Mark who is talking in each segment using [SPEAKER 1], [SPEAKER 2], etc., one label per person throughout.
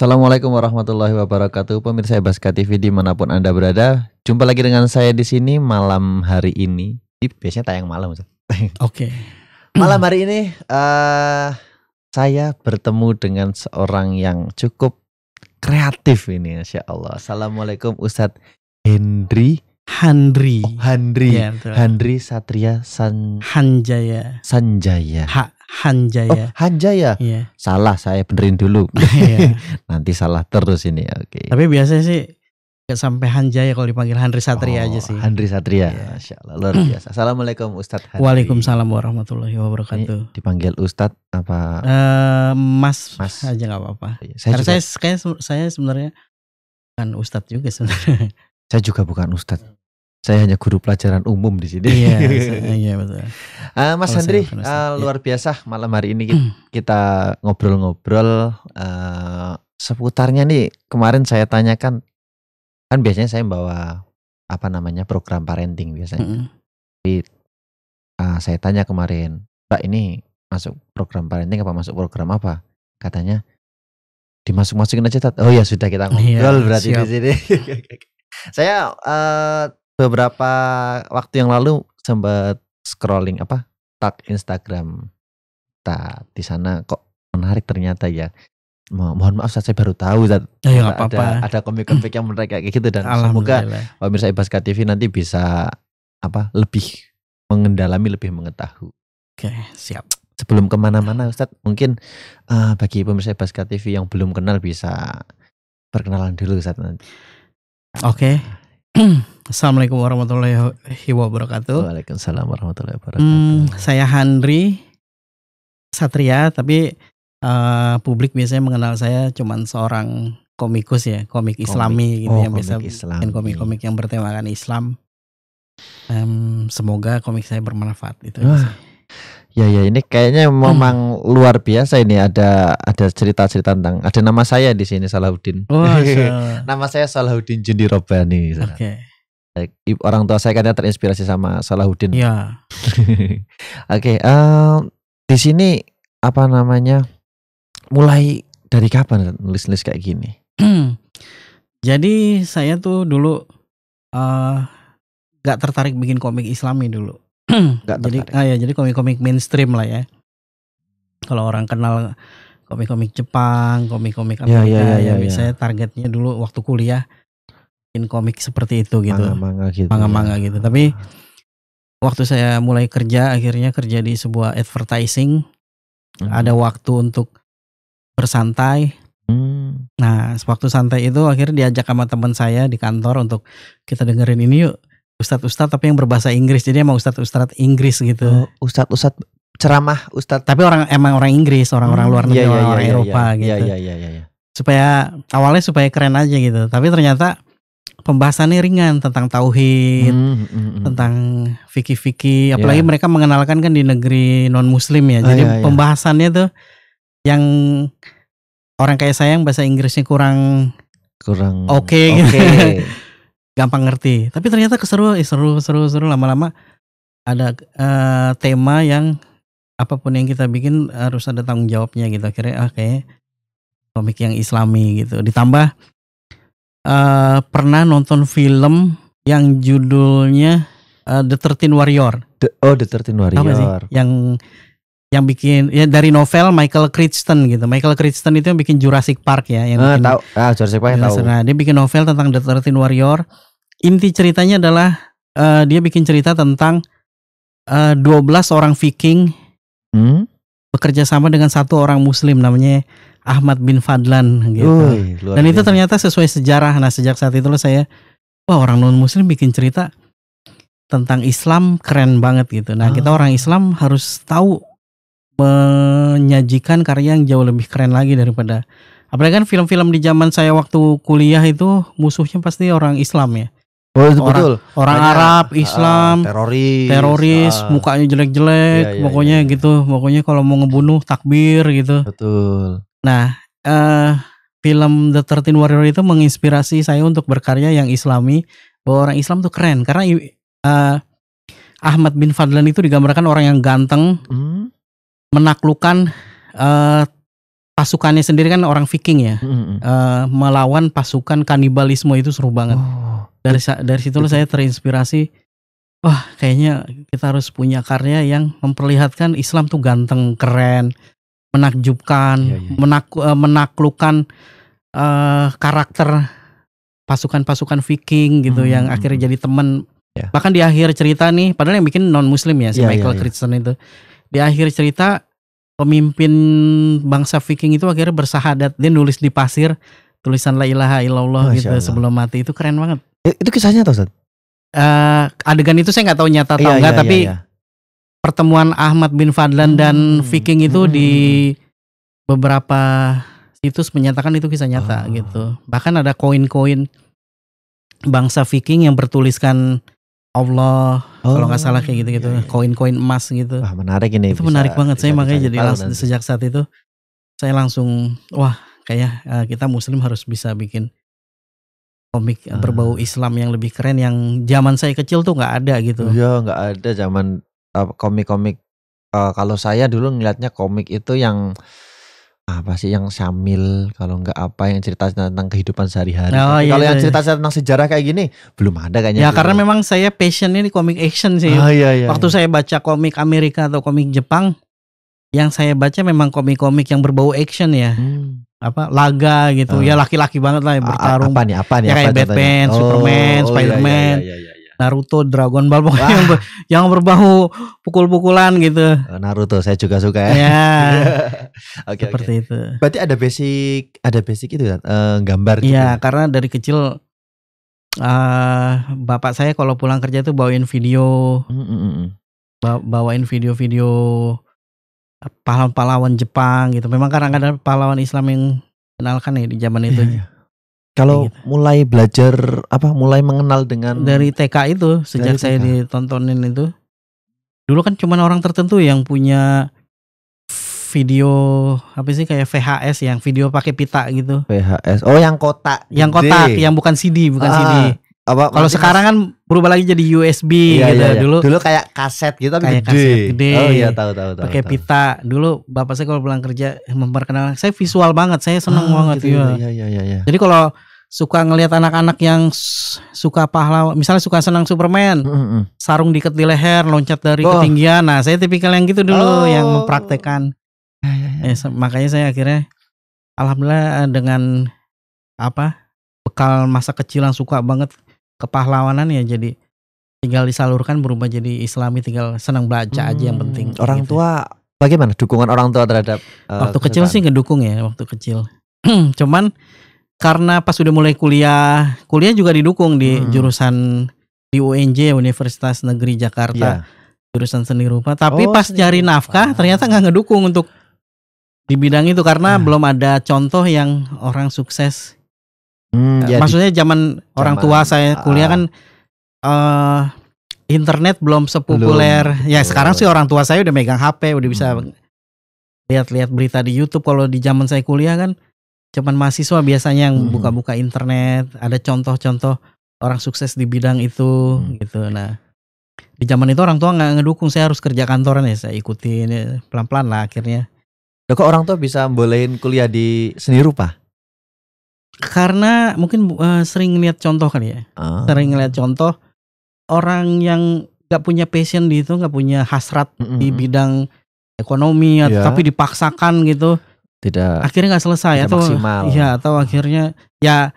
[SPEAKER 1] Assalamualaikum warahmatullahi wabarakatuh Pemirsa Baska TV dimanapun Anda berada Jumpa lagi dengan saya di sini malam hari ini Biasanya tayang malam Oke okay. Malam hari ini uh, Saya bertemu dengan seorang yang cukup kreatif ini Insya Allah Assalamualaikum Ustadz Hendri Handri oh, Handri ya, Handri Satria San Hanjaya Sanjaya Hak Hanjaya. Oh, Hanjaya. Iya. Salah saya benerin dulu. Iya. Nanti salah terus ini. Oke. Okay.
[SPEAKER 2] Tapi biasanya sih gak sampai Hanjaya kalau dipanggil Hanri Satria oh, aja sih. Hanri Satria. Iya. Masya Allah luar biasa. Assalamualaikum Ustadz Hanri. Waalaikumsalam warahmatullahi wabarakatuh.
[SPEAKER 1] Ini dipanggil Ustadz apa?
[SPEAKER 2] Uh, mas, Mas aja nggak apa-apa. Oh, iya. Saya juga, saya saya sebenarnya bukan Ustadz juga sebenarnya.
[SPEAKER 1] Saya juga bukan Ustadz. Saya hanya guru pelajaran umum di sini. Iya, iya, iya betul. Uh, Mas Hendri uh, ah, iya. luar biasa malam hari ini kita ngobrol-ngobrol uh, seputarnya nih. Kemarin saya tanyakan, kan biasanya saya bawa apa namanya program parenting biasanya. Tapi uh, saya tanya kemarin, Pak ini masuk program parenting apa masuk program apa? Katanya dimasuk-masukin aja. Oh ya sudah kita iya, ngobrol iya, berarti siap. di sini. saya uh, beberapa waktu yang lalu sempat scrolling apa tag Instagram tak di sana kok menarik ternyata ya mohon maaf saya baru tahu Zat. Ya, ya ada, apa -apa. ada ada komik-komik yang menarik kayak gitu dan semoga pemirsa Ibaska TV nanti bisa apa lebih mengendalami lebih mengetahui oke siap sebelum kemana-mana Ustadz mungkin uh, bagi pemirsa Ibaska TV yang belum kenal bisa perkenalan dulu Ustadz oke Assalamualaikum warahmatullahi wabarakatuh. Waalaikumsalam warahmatullahi wabarakatuh. Hmm, saya
[SPEAKER 2] Handri Satria, tapi uh, publik biasanya mengenal saya cuma seorang komikus ya, komik, komik. Islami gitu oh, yang biasa bikin komik-komik yang bertemakan Islam. Um, semoga komik saya bermanfaat itu. Uh,
[SPEAKER 1] Ya ya ini kayaknya memang hmm. luar biasa ini ada ada cerita-cerita tentang ada nama saya di sini Salahuddin. Oh, iya. nama saya Salahuddin Jundi Robani. Oke. Okay. Orang tua saya katanya terinspirasi sama Salahuddin. Ya. Oke, okay, um, di sini apa namanya? Mulai dari kapan nulis-nulis kayak gini?
[SPEAKER 2] Jadi saya tuh dulu uh, eh, gak tertarik bikin komik Islami dulu. nggak jadi ah ya jadi komik-komik mainstream lah ya kalau orang kenal komik-komik Jepang komik-komik ya, ya, Amerika ya, ya, ya, ya, ya biasanya targetnya dulu waktu kuliah bikin komik seperti itu gitu manga-manga gitu ya. manga-manga ya. gitu tapi waktu saya mulai kerja akhirnya kerja di sebuah advertising hmm. ada waktu untuk bersantai
[SPEAKER 1] hmm.
[SPEAKER 2] nah waktu santai itu akhirnya diajak sama teman saya di kantor untuk kita dengerin ini yuk Ustad Ustad tapi yang berbahasa Inggris jadi emang Ustad Ustad Inggris gitu Ustad oh, Ustad ceramah Ustad tapi orang emang orang Inggris orang-orang hmm. luar iya, negeri iya, orang iya, iya, Eropa gitu supaya awalnya supaya keren aja gitu tapi ternyata pembahasannya ringan tentang tauhid hmm, hmm, hmm. hmm. tentang fikih-fikih apalagi yeah. mereka mengenalkan kan di negeri non muslim ya oh, jadi oh, iya, iya. pembahasannya tuh yang orang kayak saya yang bahasa Inggrisnya kurang
[SPEAKER 1] kurang oke okay, gitu. okay
[SPEAKER 2] gampang ngerti. Tapi ternyata keseru, seru, seru, seru lama-lama ada uh, tema yang apapun yang kita bikin harus ada tanggung jawabnya gitu. Akhirnya oke ah, kayak komik yang islami gitu. Ditambah uh, pernah nonton film yang judulnya uh, The Thirteen Warrior. The, oh, The Thirteen Warrior. Apa sih? Yang yang bikin ya dari novel Michael Crichton gitu. Michael Crichton itu yang bikin Jurassic Park ya, yang ah, bikin, tahu. Ah,
[SPEAKER 1] Jurassic Park yang tahu. Nah,
[SPEAKER 2] dia bikin novel tentang The Thirteen Warrior inti ceritanya adalah uh, dia bikin cerita tentang uh, eh, 12 orang Viking hmm? bekerja sama dengan satu orang Muslim namanya Ahmad bin Fadlan gitu. Uy, Dan itu ternyata sesuai sejarah. Nah sejak saat itulah saya wah orang non Muslim bikin cerita tentang Islam keren banget gitu. Nah, oh. kita ah. orang Islam harus tahu menyajikan karya yang jauh lebih keren lagi daripada apalagi kan film-film di zaman saya waktu kuliah itu musuhnya pasti orang Islam ya. Oh, itu orang, betul. Orang Arab, Islam, uh, teroris, teroris, uh, mukanya jelek-jelek, iya, iya, pokoknya iya, iya. gitu. Pokoknya kalau mau ngebunuh takbir gitu.
[SPEAKER 1] Betul.
[SPEAKER 2] Nah, uh, film The Thirteen Warrior itu menginspirasi saya untuk berkarya yang islami, bahwa orang Islam tuh keren karena uh, Ahmad bin Fadlan itu digambarkan orang yang ganteng, hmm. menaklukkan uh, pasukannya sendiri kan orang Viking ya, mm -hmm. uh, melawan pasukan kanibalisme itu seru banget. Oh. Dari dari situ saya terinspirasi, wah kayaknya kita harus punya karya yang memperlihatkan Islam tuh ganteng, keren, menakjubkan, yeah, yeah. Iya. Menak, uh, menaklukkan uh, karakter pasukan-pasukan Viking gitu mm -hmm. yang akhirnya jadi teman. Yeah. Bahkan di akhir cerita nih, padahal yang bikin non Muslim ya si yeah, Michael yeah, yeah. Crichton itu. Di akhir cerita pemimpin bangsa Viking itu akhirnya bersahadat dia nulis di pasir tulisan la ilaha illallah Masya gitu Allah. sebelum mati itu keren banget
[SPEAKER 1] eh, itu kisahnya tuh Ustaz?
[SPEAKER 2] Uh, adegan itu saya nggak tahu nyata atau iya, enggak iya, tapi iya, iya. pertemuan Ahmad bin Fadlan hmm. dan Viking itu hmm. di beberapa situs menyatakan itu kisah nyata oh. gitu bahkan ada koin-koin bangsa Viking yang bertuliskan Allah, oh. kalau nggak salah kayak oh, gitu-gitu, koin iya, iya. koin-koin emas gitu. Wah
[SPEAKER 1] menarik ini. Itu menarik banget. Bisa saya makanya jadi langsung,
[SPEAKER 2] sejak saat itu saya langsung wah kayak eh, kita Muslim harus bisa bikin komik eh, ah. berbau Islam yang lebih keren
[SPEAKER 1] yang zaman saya kecil tuh nggak ada gitu. Iya nggak ada zaman eh, komik-komik. Uh, kalau saya dulu ngeliatnya komik itu yang apa sih yang Syamil kalau nggak apa yang cerita tentang kehidupan sehari-hari. Oh, iya, kalau iya. yang cerita tentang sejarah kayak gini belum ada kayaknya. Ya karena
[SPEAKER 2] memang saya passion ini komik action sih. Oh, iya, iya, Waktu iya. saya baca komik Amerika atau komik Jepang, yang saya baca memang komik-komik yang berbau action ya. Hmm. Apa laga gitu. Oh. Ya laki-laki banget lah yang bertarung. Apa nih? Apa nih? Ya, kayak apa Batman, oh, Superman, oh, iya, iya, Spider-Man. Iya, iya, iya, iya Naruto, Dragon Ball pokoknya yang, ber, yang berbau pukul-pukulan gitu.
[SPEAKER 1] Eh, Naruto saya juga suka ya. Yeah. okay, Seperti okay. itu. Berarti ada basic ada basic itu kan uh, gambar gitu. Iya, ya? karena dari kecil uh,
[SPEAKER 2] bapak saya kalau pulang kerja tuh bawain video. Mm -mm. Bawain video-video eh, pahlawan-pahlawan Jepang gitu. Memang kadang-kadang pahlawan Islam yang kenalkan ya di zaman itu. Yeah, yeah.
[SPEAKER 1] Kalau iya. mulai belajar apa mulai mengenal dengan dari
[SPEAKER 2] TK itu sejak TK. saya ditontonin itu. Dulu kan cuma orang tertentu yang punya video apa sih kayak VHS yang video pakai pita gitu.
[SPEAKER 1] VHS. Oh, yang kotak. Yang kotak, yang bukan CD, bukan ah, CD. kalau sekarang kan
[SPEAKER 2] berubah lagi jadi USB iya, gitu. Iya, iya. Dulu dulu kayak kaset gitu tapi kayak gede. kaset gede. Oh iya, tahu tahu tahu. Pakai pita. Dulu bapak saya kalau pulang kerja
[SPEAKER 1] memperkenalkan
[SPEAKER 2] saya visual banget, saya seneng ah, banget gitu, ya. iya iya iya. Jadi kalau suka ngelihat anak-anak yang suka pahlawan, misalnya suka senang Superman, mm-hmm. sarung diikat di leher, loncat dari oh. ketinggian. Nah, saya tipikal yang gitu dulu oh. yang mempraktekkan. Eh, makanya saya akhirnya alhamdulillah eh, dengan apa bekal masa kecil yang suka banget kepahlawanan ya jadi tinggal disalurkan berubah jadi islami tinggal senang belajar hmm. aja yang penting hmm, orang
[SPEAKER 1] gitu. tua bagaimana dukungan orang tua terhadap uh, waktu kecil sih ngedukung ya waktu kecil
[SPEAKER 2] cuman karena pas sudah mulai kuliah, kuliah juga didukung di hmm. jurusan di UNJ Universitas Negeri Jakarta. yeah. Jurusan seni rupa, tapi oh, pas cari nafkah ternyata nggak ngedukung untuk di bidang itu karena hmm. belum ada contoh yang orang sukses.
[SPEAKER 1] Hmm, nah, jadi, Maksudnya zaman orang tua saya ah. kuliah
[SPEAKER 2] kan uh, internet belum sepopuler. Belum. Ya iya. sekarang sih orang tua saya udah megang HP, udah bisa hmm. lihat-lihat berita di YouTube. Kalau di zaman saya kuliah kan cuman mahasiswa biasanya yang hmm. buka-buka internet ada contoh-contoh orang sukses di bidang itu hmm. gitu nah di zaman itu orang tua nggak ngedukung saya harus kerja kantoran ya saya ikutin ya, pelan-pelan lah akhirnya
[SPEAKER 1] Loh kok orang tua bisa bolehin kuliah di seni rupa
[SPEAKER 2] karena mungkin uh, sering lihat contoh kan ya ah. sering lihat contoh orang yang nggak punya passion di itu nggak punya hasrat mm -hmm. di bidang ekonomi yeah. tapi dipaksakan gitu
[SPEAKER 1] tidak akhirnya nggak selesai atau maksimal. ya
[SPEAKER 2] atau akhirnya ya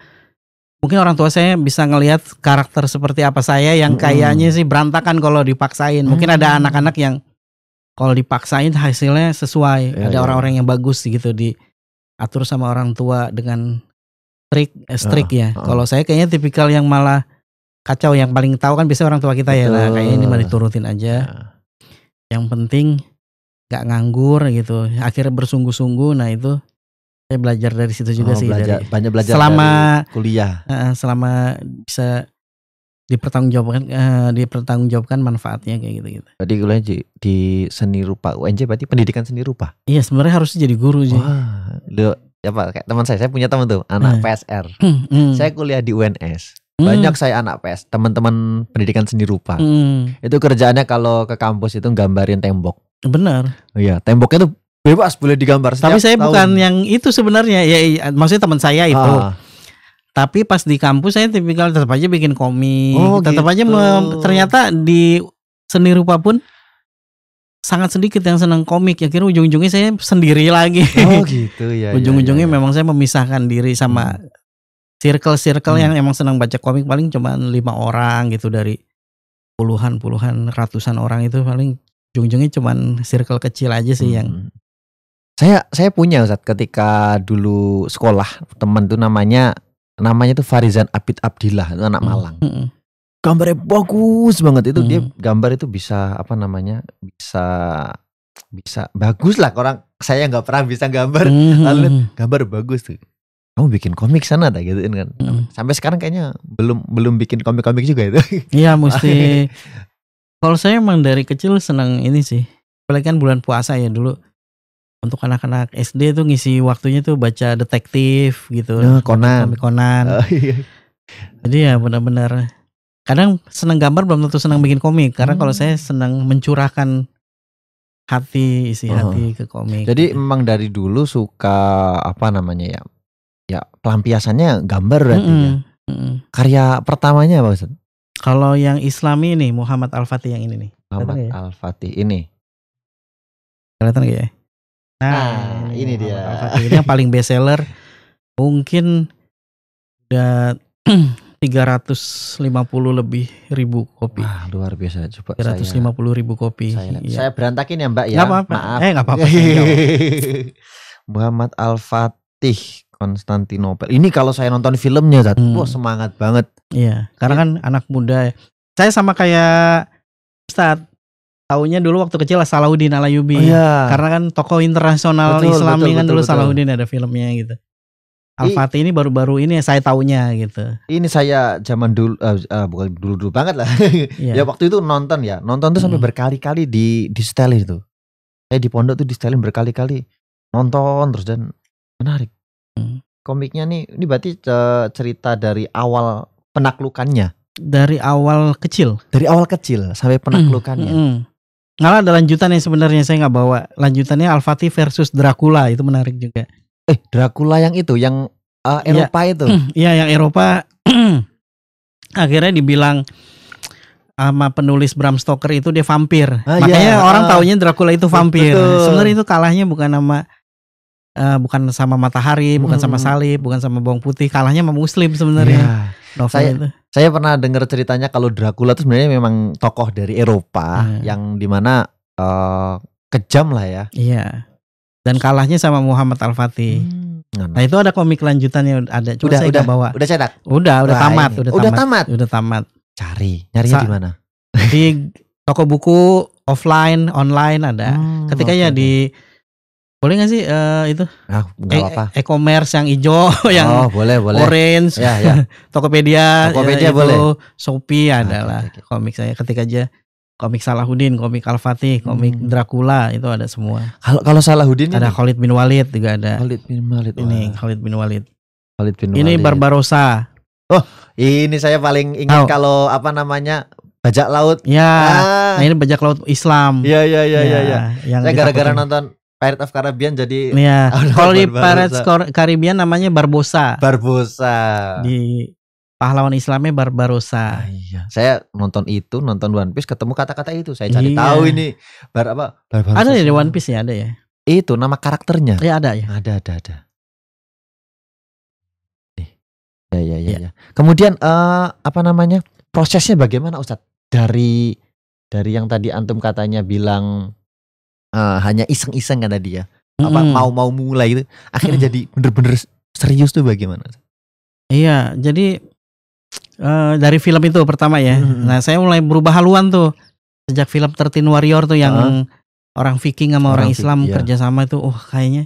[SPEAKER 2] mungkin orang tua saya bisa ngelihat karakter seperti apa saya yang kayaknya sih berantakan kalau dipaksain. Mungkin ada anak-anak yang kalau dipaksain hasilnya sesuai. Ya, ada iya. orang-orang ya. yang bagus gitu di atur sama orang tua dengan trik eh, strik uh, ah, ya. Uh. Kalau saya kayaknya tipikal yang malah kacau yang paling tahu kan bisa orang tua kita Betul. ya lah kayaknya ini mah diturutin aja. Ya. Yang penting gak nganggur gitu akhirnya bersungguh-sungguh nah itu saya belajar dari situ juga oh, sih belajar, dari, banyak belajar selama dari kuliah uh, selama bisa dipertanggungjawabkan uh, dipertanggungjawabkan manfaatnya kayak gitu gitu.
[SPEAKER 1] Jadi kuliah di, di seni rupa UNJ berarti pendidikan seni rupa.
[SPEAKER 2] Iya sebenarnya harusnya jadi guru sih. Wah,
[SPEAKER 1] lu ya pak kayak teman saya saya punya teman tuh anak uh. Eh. PSR. Hmm, hmm. Saya kuliah di UNS. Hmm. Banyak saya anak PS, teman-teman pendidikan seni rupa. Hmm. Itu kerjaannya kalau ke kampus itu gambarin tembok. Benar. Iya, temboknya tuh bebas boleh digambar. Tapi saya tahun. bukan
[SPEAKER 2] yang itu sebenarnya. Ya, ya maksudnya teman saya itu. Ah. Tapi pas di kampus saya tipikal tetap aja bikin komik, oh, tetap gitu. aja ternyata di seni rupa pun sangat sedikit yang senang komik ya kira ujung-ujungnya saya sendiri lagi oh
[SPEAKER 1] gitu ya ujung-ujungnya
[SPEAKER 2] ya, ya, ya. memang saya memisahkan diri sama hmm. circle-circle hmm. yang emang senang baca komik paling cuma lima orang gitu dari puluhan puluhan ratusan orang itu paling ujung-ujungnya cuman circle kecil aja sih hmm. yang
[SPEAKER 1] saya saya punya saat ketika dulu sekolah teman tuh namanya namanya tuh Farizan Abid Abdillah itu anak hmm. Malang. Hmm. Gambarnya bagus banget itu hmm. dia gambar itu bisa apa namanya bisa bisa bagus lah orang saya nggak pernah bisa gambar hmm. hmm lalu hmm. gambar bagus tuh kamu bikin komik sana dah gituin kan hmm. sampai sekarang kayaknya belum belum bikin komik-komik juga itu iya mesti Kalau saya emang dari kecil senang ini sih. Apalagi kan
[SPEAKER 2] bulan puasa ya dulu. Untuk anak-anak SD tuh ngisi waktunya tuh baca detektif gitu. Nah, Conan. Conan. Oh, iya. Jadi ya benar-benar kadang senang gambar belum tentu senang bikin komik karena kalau hmm. saya senang mencurahkan
[SPEAKER 1] hati isi uh hati ke komik. Jadi gitu. emang dari dulu suka apa namanya ya? Ya pelampiasannya gambar berarti -hmm. ya. -hmm. Karya pertamanya apa Ustaz?
[SPEAKER 2] Kalau yang Islami ini Muhammad Al-Fatih yang ini nih. Muhammad ya?
[SPEAKER 1] Al-Fatih ini. Kelihatan gak ya? Nah, nah ini, ini dia. al ini yang
[SPEAKER 2] paling best seller mungkin udah 350 lebih ribu kopi. Wah, luar biasa. Coba 350 saya, ribu kopi. Saya, ya. saya berantakin
[SPEAKER 1] ya Mbak ya. Gak apa-apa. Maaf. Eh nggak apa-apa. Iya. Muhammad Al Fatih Konstantinopel. Ini kalau saya nonton filmnya, Zat, hmm. wah semangat banget. Iya, karena ya. kan anak muda.
[SPEAKER 2] Saya sama kayak Ustaz, taunya dulu waktu kecil Salahuddin Alayubi. Oh, iya. Karena kan
[SPEAKER 1] tokoh internasional betul, Islami betul, kan betul, dulu betul, Salahuddin
[SPEAKER 2] ada filmnya gitu. Al-Fatih
[SPEAKER 1] ini baru-baru ini ya, saya taunya gitu. Ini saya zaman dulu uh, uh, bukan dulu-dulu banget lah. Yeah. ya waktu itu nonton ya. Nonton tuh sampai mm. berkali-kali di di setelin itu. Saya eh, di pondok tuh di setelin berkali-kali. Nonton terus dan menarik. Hmm. Komiknya nih, ini berarti eh, cerita dari awal penaklukannya. Dari
[SPEAKER 2] awal kecil. Dari awal kecil sampai hmm, penaklukannya. Hmm, hmm. Nah, ada yang sebenarnya saya nggak bawa. Lanjutannya Alfati versus Dracula itu menarik juga. Eh, Dracula yang itu yang uh, Eropa ya, itu. Hmm, iya, yang Eropa akhirnya dibilang sama penulis Bram Stoker itu dia vampir. Ah, Makanya iya, orang ah, taunya Dracula itu vampir. Sebenarnya itu kalahnya bukan nama uh, bukan sama matahari, bukan sama hmm. salib,
[SPEAKER 1] bukan sama bawang putih, kalahnya sama muslim sebenarnya. Yeah. Iya. Saya saya pernah dengar ceritanya kalau Dracula itu sebenarnya memang tokoh dari Eropa hmm. yang dimana uh, eh, kejam lah ya. Iya. Dan kalahnya sama Muhammad Al-Fatih. Hmm. Nah, nah. nah itu ada komik
[SPEAKER 2] lanjutannya ada cuma udah, saya udah bawa. Udah cetak. Udah, udah Wah, tamat, Udah, udah tamat. tamat. Udah tamat.
[SPEAKER 1] Cari, nyarinya di
[SPEAKER 2] mana? Di toko buku offline, online ada. Hmm, Ketika okay. ya di boleh gak sih uh, itu? Nah, gak eh, apa eh, E-commerce yang hijau, oh, yang boleh, boleh. orange, ya, ya. Tokopedia, Tokopedia ya, itu, boleh. Shopee adalah ah, okay, okay. komik saya ketika aja komik Salahuddin, komik Al Fatih, komik hmm. Dracula itu
[SPEAKER 1] ada semua. Kalau kalau Salahuddin ada ini?
[SPEAKER 2] Khalid bin Walid juga ada. Khalid bin Walid. Ini wah. Khalid bin Walid.
[SPEAKER 1] Khalid bin Walid. Ini Barbarossa. Oh, ini saya paling ingat oh. kalau apa namanya
[SPEAKER 2] bajak laut. Ya. Ah. Nah, ini bajak laut Islam. Iya, iya, iya, iya, ya, ya. ya, ya, ya. Saya gara-gara
[SPEAKER 1] nonton Pirate of Caribbean jadi Iya. Oh, kalau di Pirates Caribbean namanya Barbosa. Barbosa. Di pahlawan Islamnya Barbarossa. Ah, iya. Saya nonton itu, nonton One Piece, ketemu kata-kata itu. Saya cari iya. tahu ini bar apa Barbarossa. Ada ya di One Piece ya, ada ya. Itu nama karakternya. Iya ada ya. Ada ada ada. Nih. Ya ya ya. ya. ya. Kemudian uh, apa namanya prosesnya bagaimana Ustadz dari dari yang tadi antum katanya bilang uh, hanya iseng-iseng kan tadi dia apa mm. mau mau mulai itu akhirnya hmm. jadi bener-bener serius tuh bagaimana?
[SPEAKER 2] Iya, jadi uh, dari film itu pertama ya. Mm. Nah, saya mulai berubah haluan tuh sejak film Tertin Warrior tuh yang uh. orang Viking sama orang, orang Islam iya. kerjasama itu, oh kayaknya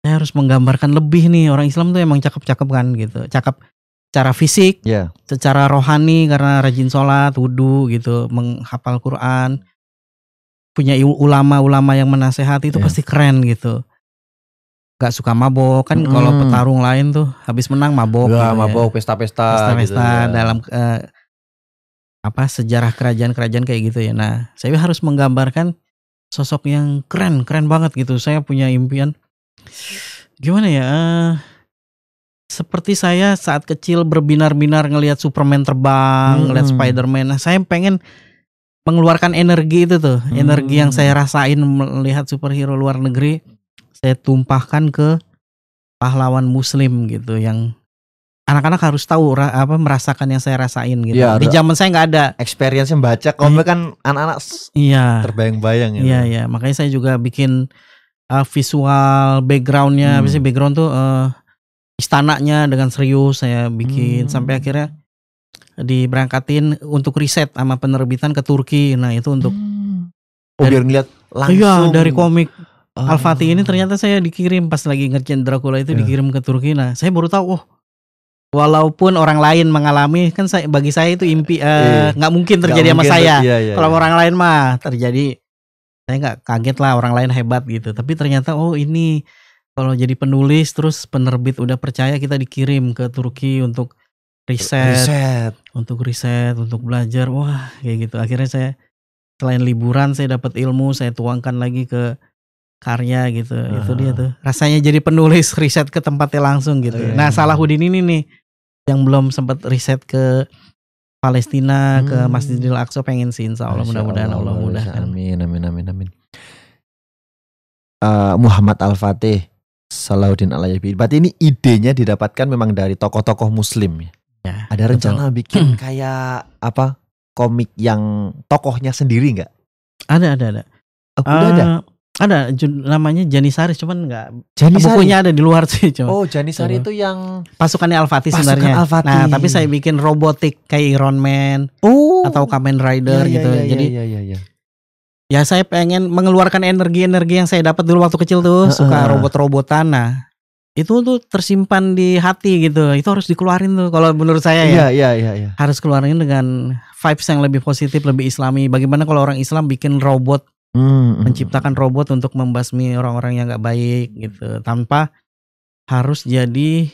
[SPEAKER 2] saya harus menggambarkan lebih nih orang Islam tuh emang cakep-cakep kan gitu, cakep secara fisik, yeah. secara rohani karena rajin sholat, wudhu gitu, menghafal Quran, punya ulama-ulama yang menasehati itu yeah. pasti keren gitu gak suka mabok kan hmm. kalau petarung lain tuh habis menang mabok Gak, iya, gitu ya. mabok pesta-pesta pesta-pesta gitu, ya. dalam uh, apa sejarah kerajaan-kerajaan kayak gitu ya nah saya harus menggambarkan sosok yang keren keren banget gitu saya punya impian gimana ya uh, seperti saya saat kecil berbinar-binar ngelihat Superman terbang hmm. ngelihat Spiderman nah saya pengen mengeluarkan energi itu tuh, hmm. energi yang saya hmm. rasain melihat superhero luar negeri, saya tumpahkan ke pahlawan muslim gitu yang anak-anak harus tahu apa merasakan yang saya rasain gitu. Ya, Di zaman
[SPEAKER 1] saya nggak ada experience yang baca komik kan anak-anak iya, terbayang-bayang gitu. Iya, iya, makanya saya juga
[SPEAKER 2] bikin uh, visual backgroundnya, hmm. background tuh uh, istananya dengan serius saya bikin hmm. sampai akhirnya diberangkatin untuk riset sama penerbitan ke Turki. Nah, itu untuk hmm. Oh, dari, biar ngeliat langsung. Iya, dari komik oh. Al-Fatih ini ternyata saya dikirim pas lagi ngerjain Dracula itu yeah. dikirim ke Turki. Nah, saya baru tahu, oh, walaupun orang lain mengalami kan saya bagi saya itu impi eh, iya. nggak uh, mungkin terjadi gak mungkin, sama saya. Iya, iya, Kalau iya. orang lain mah terjadi saya nggak kaget lah orang lain hebat gitu tapi ternyata oh ini kalau jadi penulis terus penerbit udah percaya kita dikirim ke Turki untuk riset, riset untuk riset untuk belajar wah kayak gitu akhirnya saya selain liburan saya dapat ilmu saya tuangkan lagi ke karya gitu uh. itu dia ah. tuh rasanya jadi penulis riset ke tempatnya langsung gitu nah nah Salahuddin ini nih yang belum sempat riset ke Palestina hmm. ke Masjidil Aqsa pengen sih insya Allah mudah-mudahan Allah, Allah mudahkan
[SPEAKER 1] amin amin amin amin uh, Muhammad Al Fatih Salahuddin Al Ayubi berarti ini idenya didapatkan memang dari tokoh-tokoh Muslim ya? Ya, ada rencana betul. bikin kayak apa komik yang tokohnya sendiri nggak? Ada ada ada.
[SPEAKER 2] Oh, uh, udah ada. Eh, ada namanya Janisaris, cuman nggak Janisari. bukunya
[SPEAKER 1] ada di luar sih cuma. Oh Janisari itu yang
[SPEAKER 2] pasukannya Alfati sebenarnya. Alfati. Nah tapi saya bikin robotik kayak Iron Man oh. atau Kamen Rider ya, ya, gitu. Ya, ya, Jadi ya, ya, ya. ya saya pengen mengeluarkan energi-energi yang saya dapat dulu waktu kecil tuh uh, suka robot-robotan. Nah itu tuh tersimpan di hati gitu. Itu harus dikeluarin tuh kalau menurut saya ya. Iya, iya, iya, iya. Harus keluarin dengan vibes yang lebih positif, lebih islami. Bagaimana kalau orang Islam bikin robot mm. menciptakan robot untuk membasmi orang-orang yang nggak baik gitu tanpa harus jadi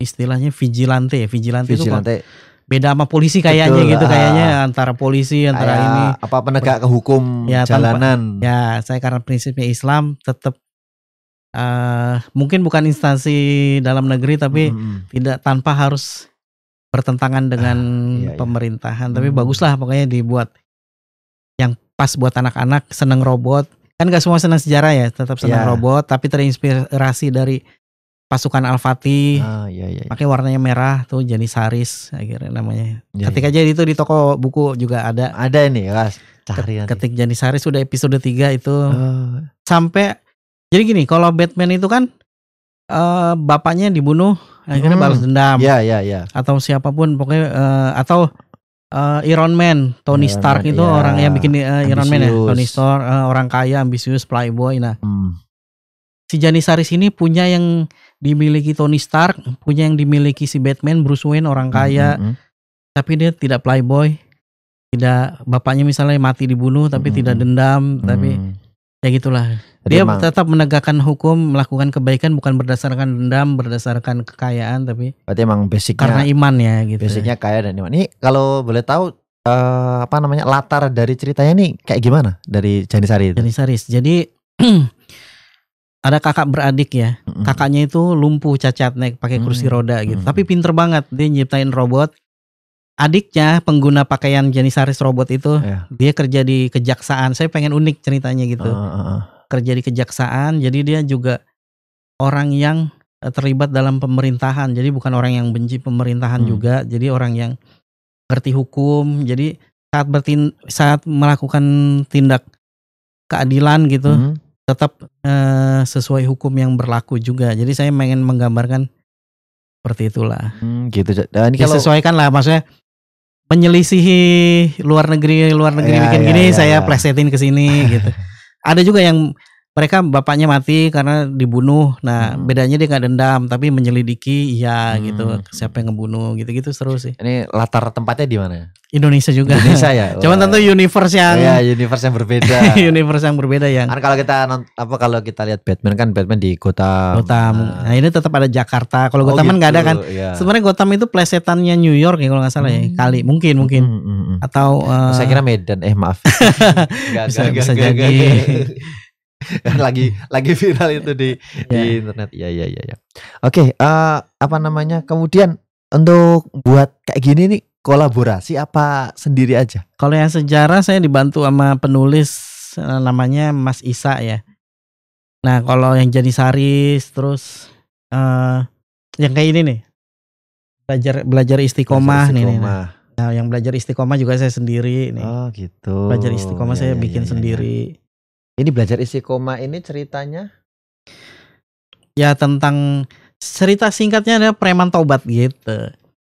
[SPEAKER 2] istilahnya vigilante ya vigilante, vigilante. itu beda sama polisi kayaknya gitu ah. kayaknya antara polisi antara Ayah, ini apa penegak hukum ya, jalanan tanpa, ya saya karena prinsipnya Islam tetap uh, mungkin bukan instansi dalam negeri tapi hmm. tidak tanpa harus bertentangan dengan ah, iya, iya. pemerintahan. Tapi mm. baguslah pokoknya dibuat yang pas buat anak-anak seneng robot. Kan gak semua senang sejarah ya, tetap senang yeah. robot tapi terinspirasi dari pasukan Al-Fatih. Ah, iya, iya, iya, Pakai warnanya merah tuh jadi Saris akhirnya namanya. Iya, ketik iya. aja itu di toko buku juga ada. Ada ini, Ras. Ketik Jani Saris sudah episode 3 itu. Oh. Sampai jadi gini, kalau Batman itu kan uh, bapaknya dibunuh akhirnya hmm. balas dendam. Iya, iya, iya. Atau siapapun pokoknya uh, atau uh, Iron Man, Tony Iron Stark Man, itu yeah. orang yang bikin uh, Iron Man ya, Tony Stark uh, orang kaya, ambisius, playboy nah. Hmm. Si Janisaris ini punya yang dimiliki Tony Stark, punya yang dimiliki si Batman, Bruce Wayne orang hmm, kaya. Hmm, hmm, hmm. Tapi dia tidak playboy. Tidak bapaknya misalnya mati dibunuh tapi hmm. tidak hmm. dendam, hmm. tapi ya gitulah Jadi dia emang, tetap menegakkan hukum melakukan kebaikan bukan berdasarkan dendam berdasarkan kekayaan tapi
[SPEAKER 1] berarti emang basic karena iman ya gitu basicnya kaya dan iman ini kalau boleh tahu uh, apa namanya latar dari ceritanya nih kayak gimana dari Janisari itu Janisaris jadi
[SPEAKER 2] ada kakak beradik ya kakaknya itu lumpuh cacat naik pakai kursi roda gitu tapi pinter banget dia nyiptain robot adiknya pengguna pakaian jenis Janisaris robot itu yeah. dia kerja di kejaksaan saya pengen unik ceritanya gitu uh, uh, uh. kerja di kejaksaan jadi dia juga orang yang eh, terlibat dalam pemerintahan jadi bukan orang yang benci pemerintahan hmm. juga jadi orang yang ngerti hukum jadi saat bertin saat melakukan tindak keadilan gitu hmm. tetap eh, sesuai hukum yang berlaku juga jadi saya pengen menggambarkan
[SPEAKER 1] seperti itulah hmm, gitu Dan ini ya kalau,
[SPEAKER 2] sesuaikan lah maksudnya menyelisihi luar negeri luar negeri ya, bikin ya, gini ya, saya ya. plesetin ke sini gitu. Ada juga yang mereka bapaknya mati karena dibunuh. Nah, hmm. bedanya dia nggak dendam tapi menyelidiki iya gitu. hmm. gitu siapa yang ngebunuh gitu-gitu seru sih. Ini latar tempatnya di mana? Indonesia juga. Indonesia ya. Cuman tentu universe yang ya
[SPEAKER 1] universe yang berbeda.
[SPEAKER 2] universe yang berbeda yang. Kan kalau kita apa kalau kita lihat Batman kan Batman di kota. Gotham. Nah, nah ini tetap ada Jakarta. Kalau oh, Gotham gitu. kan nggak ada kan. Ya. Sebenarnya Gotham itu plesetannya New York ya kalau nggak salah ya. hmm. ya. Kali mungkin mungkin. Hmm, hmm, hmm.
[SPEAKER 1] Atau uh, saya eh, kira Medan eh maaf. gak, bisa gak, bisa gak, jadi. Gak, gak. Kan lagi lagi viral itu di yeah. di iya. internet. Iya iya iya ya. Oke, okay, uh, eh, apa namanya? Kemudian untuk buat kayak gini nih kolaborasi apa sendiri
[SPEAKER 2] aja? Kalau yang sejarah saya dibantu sama penulis eh, namanya Mas Isa ya. Nah, kalau yang jadi saris terus uh, yang kayak ini nih. Belajar belajar istiqomah, belajar nih. Nih, nah, yang belajar istiqomah juga saya sendiri nih. Oh, gitu. Belajar istiqomah ya, saya ya, bikin ya, sendiri. Ini belajar isi koma
[SPEAKER 1] ini ceritanya?
[SPEAKER 2] Ya tentang cerita singkatnya ada preman tobat gitu.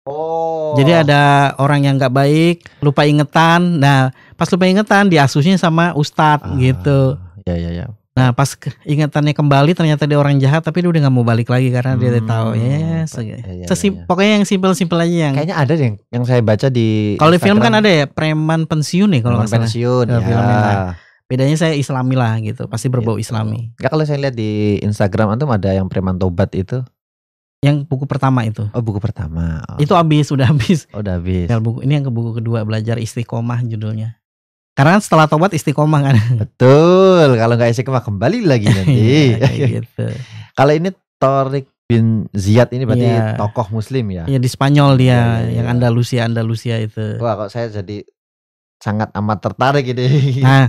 [SPEAKER 2] Oh. Jadi ada orang yang nggak baik, lupa ingetan. Nah, pas lupa ingetan diasusnya sama ustadz ah, gitu. Ya ya ya. Nah, pas ingetannya kembali ternyata dia orang jahat tapi dia udah nggak mau balik lagi karena hmm, dia tahu yes,
[SPEAKER 1] ya, ya, ya, ya, pokoknya yang simpel-simpel aja yang. Kayaknya ada yang yang saya baca di Kalau di film kan ada
[SPEAKER 2] ya preman pensiun nih kalau nggak salah. Pensiun. Ya. Film bedanya saya islami lah gitu pasti berbau gitu.
[SPEAKER 1] islami ya kalau saya lihat di Instagram antum ada yang preman tobat itu yang buku pertama itu oh buku pertama oh. itu habis sudah habis oh, udah habis ya, buku ini yang ke buku kedua belajar
[SPEAKER 2] istiqomah judulnya
[SPEAKER 1] karena kan setelah tobat istiqomah kan betul kalau nggak istiqomah kembali lagi nanti ya, gitu. kalau ini Torik bin Ziyad ini berarti ya. tokoh muslim ya.
[SPEAKER 2] yang di Spanyol dia ya, ya, yang Andalusia Andalusia itu. Wah kok saya jadi sangat amat tertarik ini. Nah,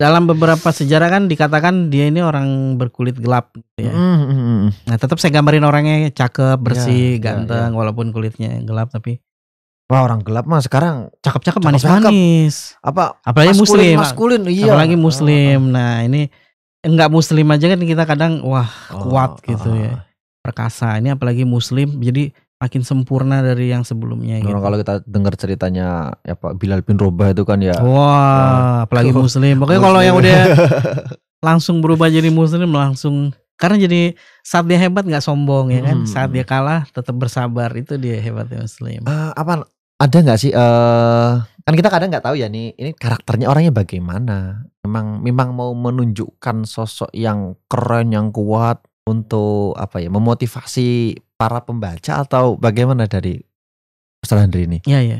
[SPEAKER 2] dalam beberapa sejarah kan dikatakan dia ini orang berkulit gelap gitu ya.
[SPEAKER 1] Mm-hmm.
[SPEAKER 2] Nah, tetap saya gambarin orangnya cakep, iya, bersih, yeah, iya. ganteng yeah, walaupun kulitnya gelap tapi Wah orang gelap mah sekarang cakep-cakep manis-manis. Apa? Apalagi muslim. Maskulin, iya. Apalagi ah, muslim. Ah, ah. nah, ini enggak muslim aja kan kita kadang wah oh, kuat gitu oh. ya. Perkasa. Ini apalagi muslim jadi makin sempurna dari yang sebelumnya gitu. Kalau
[SPEAKER 1] kita dengar ceritanya ya Pak Bilal bin Robah itu kan ya. Wah, ya. apalagi muslim. Pokoknya kalau yang udah
[SPEAKER 2] langsung berubah jadi muslim langsung karena jadi saat dia hebat nggak sombong ya kan. Hmm. Saat dia kalah
[SPEAKER 1] tetap bersabar itu dia hebatnya muslim. Uh, apa ada nggak sih uh, kan kita kadang nggak tahu ya nih ini karakternya orangnya bagaimana. Memang memang mau menunjukkan sosok yang keren yang kuat untuk apa ya memotivasi para pembaca atau bagaimana dari Ustaz Andri ini? Iya, iya.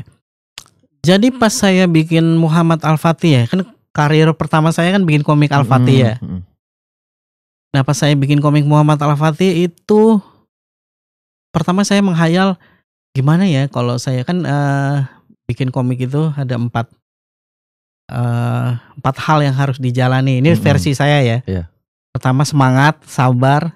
[SPEAKER 1] Jadi pas
[SPEAKER 2] saya bikin Muhammad Al Fatih ya, kan karir pertama saya kan bikin komik Al Fatih ya. Mm -hmm. Nah pas saya bikin komik Muhammad Al Fatih itu pertama saya menghayal gimana ya kalau saya kan uh, bikin komik itu ada empat uh, empat hal yang harus dijalani. Ini mm -hmm. versi saya ya. Yeah. Pertama semangat, sabar,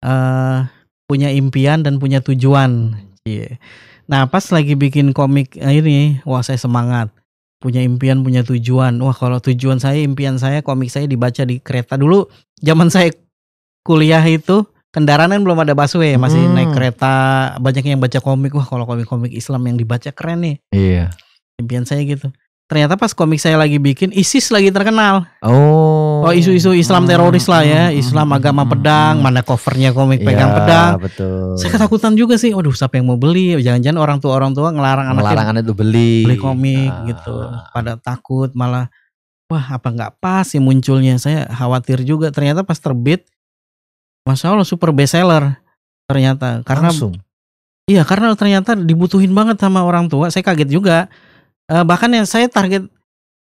[SPEAKER 2] uh, punya impian dan punya tujuan. Yeah. Nah pas lagi bikin komik eh, ini, wah saya semangat. Punya impian, punya tujuan. Wah kalau tujuan saya, impian saya, komik saya dibaca di kereta. Dulu zaman saya kuliah itu, kendaraan kan belum ada busway. Ya, masih hmm. naik kereta, banyak yang baca komik. Wah kalau komik-komik Islam yang dibaca keren nih. Iya. Yeah. Impian saya gitu. Ternyata pas komik saya lagi bikin, ISIS lagi terkenal.
[SPEAKER 1] Oh Oh, isu-isu hmm. Islam hmm.
[SPEAKER 2] teroris lah ya, hmm. Islam agama hmm. pedang, mana covernya komik pegang ya, pedang.
[SPEAKER 1] Betul. Saya
[SPEAKER 2] ketakutan juga sih. Waduh, siapa yang mau beli? Jangan-jangan orang tua orang tua ngelarang, anaknya? ngelarang anak itu beli beli komik ah. gitu. Pada takut malah wah apa nggak pas sih munculnya. Saya khawatir juga. Ternyata pas terbit, masya Allah super best seller ternyata karena Langsung. Iya, karena ternyata dibutuhin banget sama orang tua. Saya kaget juga. Eh, bahkan yang saya target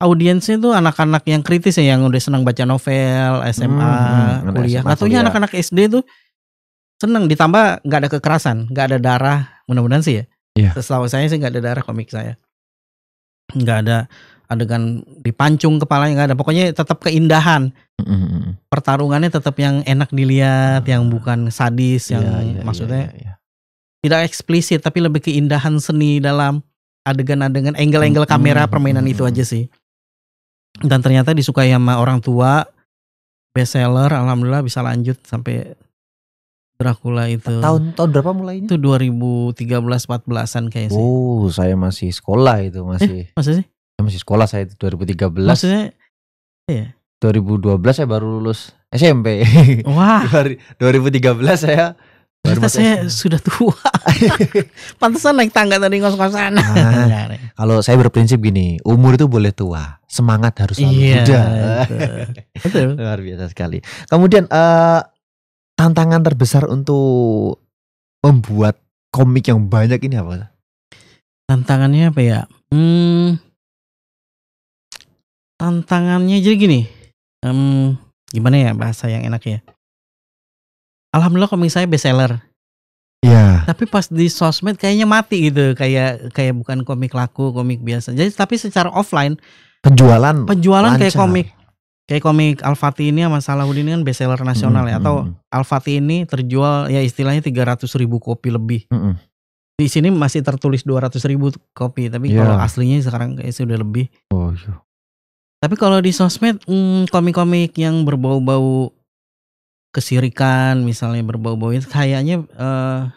[SPEAKER 2] audiensnya tuh anak-anak yang kritis ya yang udah senang baca novel SMA hmm, hmm, hmm. kuliah SMA katanya anak-anak SD tuh senang ditambah nggak ada kekerasan nggak ada darah mudah-mudahan sih ya yeah. setahu saya sih nggak ada darah komik saya nggak ada adegan dipancung kepalanya nggak ada pokoknya tetap keindahan hmm, hmm pertarungannya tetap yang enak dilihat yang bukan sadis iya, yang yeah, iya, maksudnya yeah, yeah, yeah. tidak eksplisit tapi lebih keindahan seni dalam adegan-adegan angle-angle kamera permainan itu aja sih dan ternyata disukai sama orang tua best seller alhamdulillah bisa lanjut sampai Dracula itu tahun
[SPEAKER 1] tahun berapa mulainya
[SPEAKER 2] itu 2013 14-an kayaknya sih
[SPEAKER 1] oh saya masih sekolah itu masih eh, masih sih saya masih sekolah saya itu 2013 maksudnya iya 2012 saya baru lulus SMP wah 2013 saya Baru Ternyata saya
[SPEAKER 2] sudah tua. Pantesan naik tangga tadi ngos-ngosan. Nah,
[SPEAKER 1] kalau saya berprinsip gini, umur itu boleh tua, semangat harus selalu iya, muda. Betul. Luar biasa sekali. Kemudian uh, tantangan terbesar untuk membuat komik yang banyak ini apa? Tantangannya apa ya? Hmm, tantangannya jadi gini, um, gimana ya
[SPEAKER 2] bahasa yang enak ya? alhamdulillah komik saya best seller. Iya. Yeah. Tapi pas di sosmed kayaknya mati gitu, kayak kayak bukan komik laku, komik biasa. Jadi tapi secara offline penjualan penjualan lancar. kayak komik kayak komik Al-Fatih ini sama Salahuddin ini kan bestseller nasional mm-hmm. ya atau Al-Fatih ini terjual ya istilahnya 300 ribu kopi lebih mm-hmm. di sini masih tertulis 200 ribu kopi tapi yeah. kalau aslinya sekarang kayak sudah lebih oh, sure. Iya. tapi kalau di sosmed hmm, komik-komik yang berbau-bau kesirikan misalnya berbau-bau itu kayaknya uh,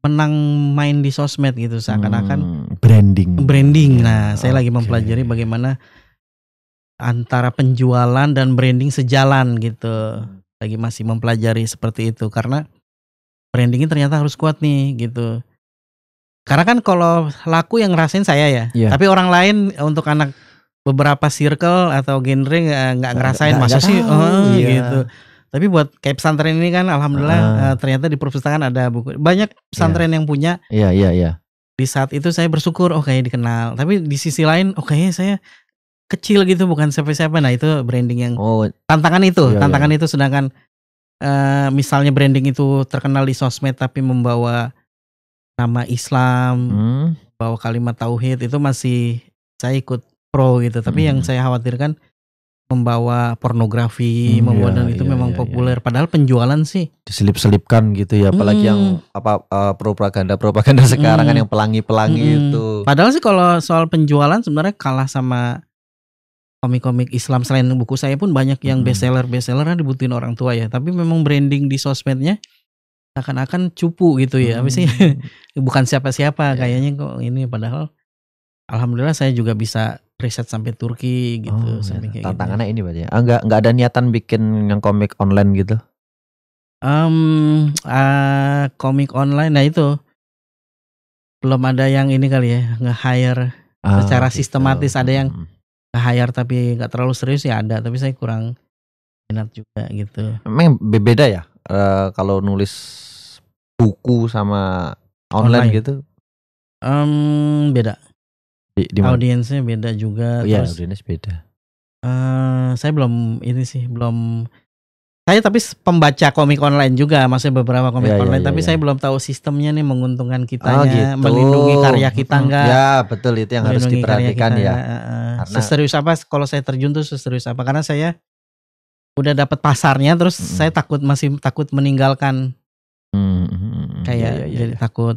[SPEAKER 2] menang main di sosmed gitu seakan-akan hmm, branding. Branding. Nah, saya lagi mempelajari bagaimana antara penjualan dan branding sejalan gitu. Lagi masih mempelajari seperti itu karena brandingnya ternyata harus kuat nih gitu. Karena kan kalau laku yang ngerasain saya ya, yeah. tapi orang lain untuk anak beberapa circle atau genre nggak ngerasain gak, masa gak sih, tahu, oh, iya. gitu tapi buat kayak pesantren ini kan alhamdulillah uh. Uh, ternyata di perpustakaan ada buku. Banyak pesantren yeah. yang punya.
[SPEAKER 1] Iya, yeah, iya, yeah, iya. Yeah.
[SPEAKER 2] Di saat itu saya bersyukur oh dikenal. Tapi di sisi lain oh saya kecil gitu bukan siapa-siapa. Nah, itu branding yang oh. tantangan itu, yeah, iya. tantangan yeah. itu sedangkan uh, misalnya branding itu terkenal di sosmed tapi membawa nama Islam, hmm. bawa kalimat tauhid itu masih saya ikut pro gitu. Tapi hmm. yang saya khawatirkan membawa pornografi, hmm, membawa iya, itu iya, memang iya, iya. populer. Iya. Padahal penjualan sih
[SPEAKER 1] diselip-selipkan gitu ya, apalagi hmm. yang apa uh, eh, propaganda propaganda sekarang kan hmm. kan yang pelangi-pelangi hmm. itu.
[SPEAKER 2] Padahal sih kalau soal penjualan sebenarnya kalah sama komik-komik Islam selain buku saya pun banyak yang hmm. bestseller kan dibutuhin orang tua ya. Tapi memang branding di sosmednya akan-akan cupu gitu ya, hmm. apa sih? Hmm. Bukan siapa-siapa yeah. kayaknya kok ini. Padahal, alhamdulillah saya juga bisa riset sampai Turki gitu oh, sampai iya. gitu. tantangannya gitu. ini berarti ya. Ah,
[SPEAKER 1] enggak enggak ada niatan bikin yang komik online gitu
[SPEAKER 2] um uh, ah, komik online nah itu belum ada yang ini kali ya nge hire ah, secara gitu. sistematis ada yang hmm. nge hire tapi nggak terlalu serius ya ada tapi saya kurang minat juga gitu
[SPEAKER 1] Memang beda ya uh, kalau nulis buku sama online, online. gitu
[SPEAKER 2] um beda
[SPEAKER 1] di, di Audiensnya beda juga. Oh, iya, audiens beda.
[SPEAKER 2] Uh, saya belum ini sih belum. Saya tapi pembaca komik online juga, masih beberapa komik ya, online. Ya, tapi ya. saya belum tahu sistemnya nih menguntungkan kita, oh, gitu. melindungi karya kita enggak? Hmm, ya betul itu yang harus diperhatikan ya. Uh, Karena... serius apa? Kalau saya terjun tuh serius apa? Karena saya udah dapat pasarnya, terus hmm. saya takut masih takut meninggalkan.
[SPEAKER 1] Hmm. hmm, hmm kayak
[SPEAKER 2] ya, ya, ya, jadi iya. takut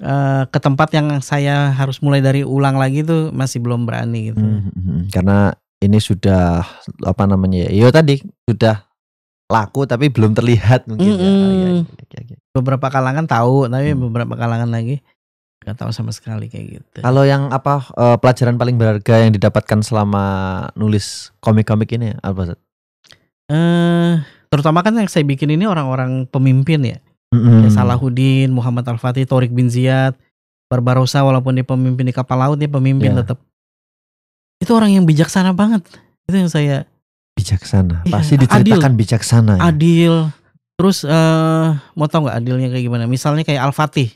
[SPEAKER 2] uh, ke tempat yang saya harus mulai dari ulang lagi itu masih belum berani gitu.
[SPEAKER 1] Hmm, hmm, -hmm. Karena ini sudah apa namanya ya? Iya tadi sudah laku tapi belum terlihat mungkin -hmm.
[SPEAKER 2] ya. Ya, ya, Beberapa kalangan tahu tapi hmm. beberapa kalangan lagi nggak tahu sama sekali kayak gitu. Kalau yang apa
[SPEAKER 1] uh, pelajaran paling berharga yang didapatkan selama nulis komik-komik ini apa? Eh
[SPEAKER 2] uh, terutama kan yang saya bikin
[SPEAKER 1] ini orang-orang pemimpin ya. Mm-hmm. Ya, Salahuddin,
[SPEAKER 2] Muhammad Al Fatih, Torik bin Ziyad, Barbarossa walaupun dia pemimpin di kapal laut dia pemimpin yeah. tetap. Itu orang yang bijaksana banget. Itu yang saya
[SPEAKER 1] bijaksana. Iya, Pasti diceritakan adil. bijaksana. Ya.
[SPEAKER 2] Adil. Terus uh, mau tau nggak adilnya kayak gimana? Misalnya kayak Al Fatih.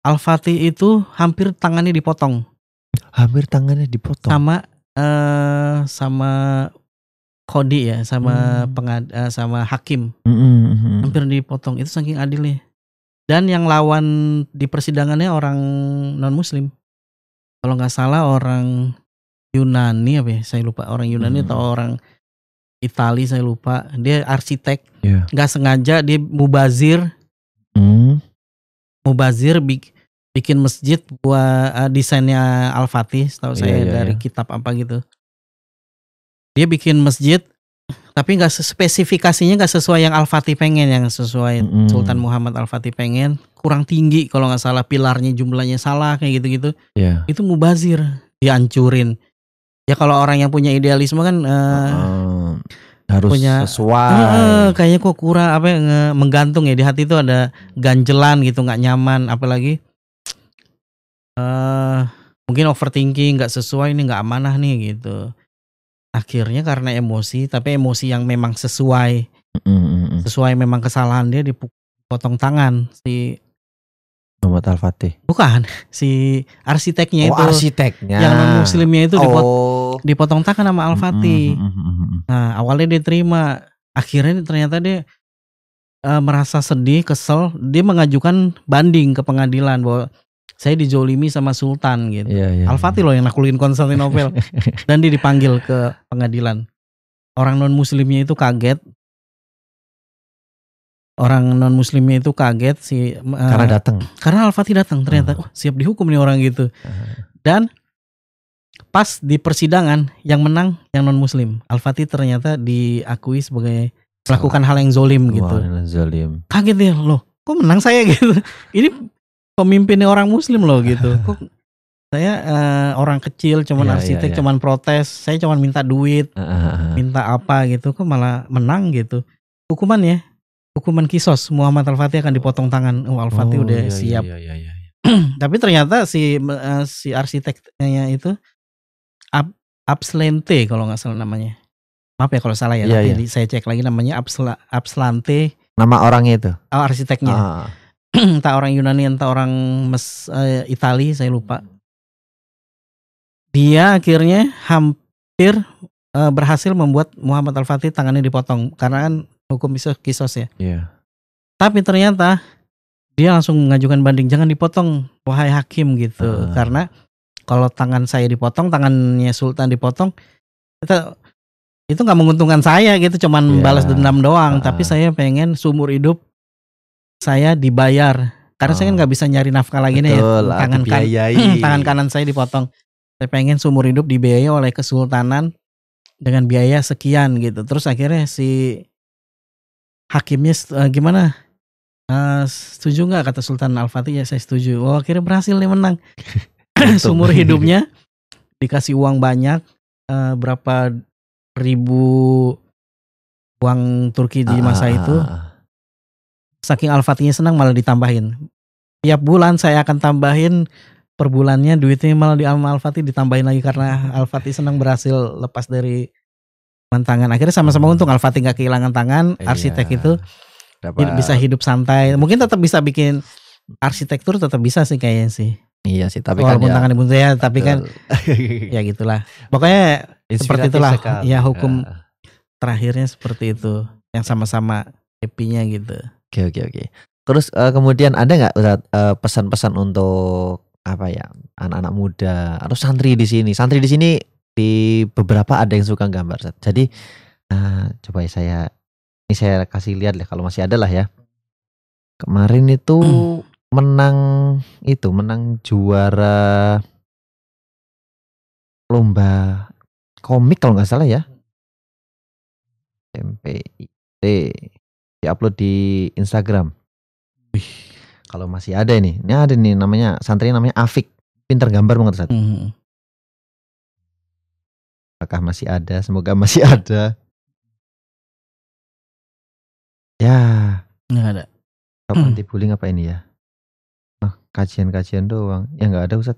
[SPEAKER 2] Al Fatih itu hampir tangannya dipotong.
[SPEAKER 1] Hampir tangannya dipotong.
[SPEAKER 2] Sama uh, sama kodi ya sama hmm. pengad uh, sama hakim hmm, hmm, hmm, hmm. hampir dipotong itu saking adilnya dan yang lawan di persidangannya orang non muslim kalau nggak salah orang Yunani apa ya saya lupa orang Yunani hmm. atau orang Itali saya lupa dia arsitek iya. nggak yeah. sengaja dia mubazir hmm. mubazir bik, bikin masjid buat eh, desainnya Al Fatih tahu yeah, saya yeah, dari yeah. kitab apa gitu dia bikin masjid tapi nggak spesifikasinya nggak sesuai yang Al Fatih pengen yang sesuai mm Sultan Muhammad Al Fatih pengen kurang tinggi kalau nggak salah pilarnya jumlahnya salah kayak gitu-gitu yeah. itu mubazir dihancurin ya kalau orang yang punya idealisme kan uh, uh,
[SPEAKER 1] harus punya, sesuai uh,
[SPEAKER 2] kayaknya kok kurang apa yang menggantung ya di hati itu ada ganjelan gitu nggak nyaman apalagi uh, mungkin overthinking nggak sesuai ini nggak amanah nih gitu akhirnya karena emosi tapi emosi yang memang sesuai
[SPEAKER 1] mm-hmm.
[SPEAKER 2] sesuai memang kesalahan dia dipotong tangan si
[SPEAKER 1] Muhammad Al Fatih
[SPEAKER 2] bukan si arsiteknya oh, itu arsiteknya yang non muslimnya itu dipot- oh. dipotong tangan sama mm, Al Fatih mm-hmm. nah awalnya dia terima akhirnya ternyata dia eh, merasa sedih kesel dia mengajukan banding ke pengadilan bahwa saya dijolimi sama sultan gitu. Yeah, yeah, Al-Fatih yeah. loh yang nakulin Konstantinopel dan dia dipanggil ke pengadilan. Orang non muslimnya itu kaget. Orang non muslimnya itu kaget si eh, karena datang. Karena Al-Fatih datang ternyata uh. oh, siap dihukum nih orang gitu. Dan pas di persidangan yang menang yang non muslim. Al-Fatih ternyata diakui sebagai melakukan hal yang zolim gitu. zolim. Kaget dia loh, kok menang saya gitu. Ini pemimpinnya orang muslim loh gitu kok saya uh, orang kecil cuman yeah, iya, arsitek yeah, yeah. cuman protes saya cuman minta duit uh, uh, minta apa gitu kok malah menang gitu Hukuman ya? hukuman kisos Muhammad Al Fatih akan dipotong tangan oh, Al Fatih oh, udah yeah, iya, siap yeah, yeah, yeah, yeah. tapi ternyata si uh, si arsiteknya itu Ab Abslente kalau nggak salah namanya maaf ya kalau salah ya yeah, yeah. saya cek lagi namanya Absla Abslante
[SPEAKER 1] nama orangnya itu oh, arsiteknya uh.
[SPEAKER 2] entah orang Yunani entah orang Mes uh, Itali saya lupa dia akhirnya hampir uh, berhasil membuat Muhammad Al Fatih tangannya dipotong karena kan hukum kisos ya yeah. tapi ternyata dia langsung mengajukan banding jangan dipotong wahai hakim gitu uh. karena kalau tangan saya dipotong tangannya sultan dipotong itu itu nggak menguntungkan saya gitu cuman yeah. balas dendam doang uh. tapi saya pengen sumur hidup saya dibayar karena oh. saya kan oh. nggak bisa nyari nafkah lagi nih ya. Ah, tangan kanan tangan kanan saya dipotong saya pengen seumur hidup dibiayai oleh kesultanan dengan biaya sekian gitu terus akhirnya si hakimnya uh, gimana uh, setuju nggak kata Sultan Al Fatih ya saya setuju oh akhirnya berhasil nih menang seumur hidupnya dikasih uang banyak uh, berapa ribu uang Turki di masa ah. itu ah, ah saking al senang malah ditambahin. Tiap bulan saya akan tambahin per bulannya duitnya malah di al ditambahin lagi karena al senang berhasil lepas dari tangan. Akhirnya sama-sama hmm. untung al nggak kehilangan tangan, iya, arsitek itu dapat. bisa hidup santai. Mungkin tetap bisa bikin arsitektur tetap bisa sih kayaknya sih. Iya sih, tapi kan Walaupun kan ya, tangan ibu saya, ya, tapi kan ya gitulah. Pokoknya seperti itulah sekali. ya hukum ya. terakhirnya seperti itu yang sama-sama happy-nya gitu.
[SPEAKER 1] Oke oke oke. Terus uh, kemudian ada nggak uh, pesan-pesan untuk apa ya anak-anak muda atau santri di sini? Santri di sini di beberapa ada yang suka gambar. Jadi uh, coba ya saya ini saya kasih lihat deh kalau masih ada lah ya. Kemarin itu menang itu menang juara lomba komik kalau nggak salah ya. MPIT upload di Instagram. Wih. Kalau masih ada ini, ini ada nih namanya santri namanya Afik, pinter gambar banget saat. Hmm, hmm, hmm. Apakah masih ada? Semoga masih ada. Ya. Nggak ada. Top anti bullying apa ini ya? Nah, kajian-kajian doang. Ya nggak ada Ustaz.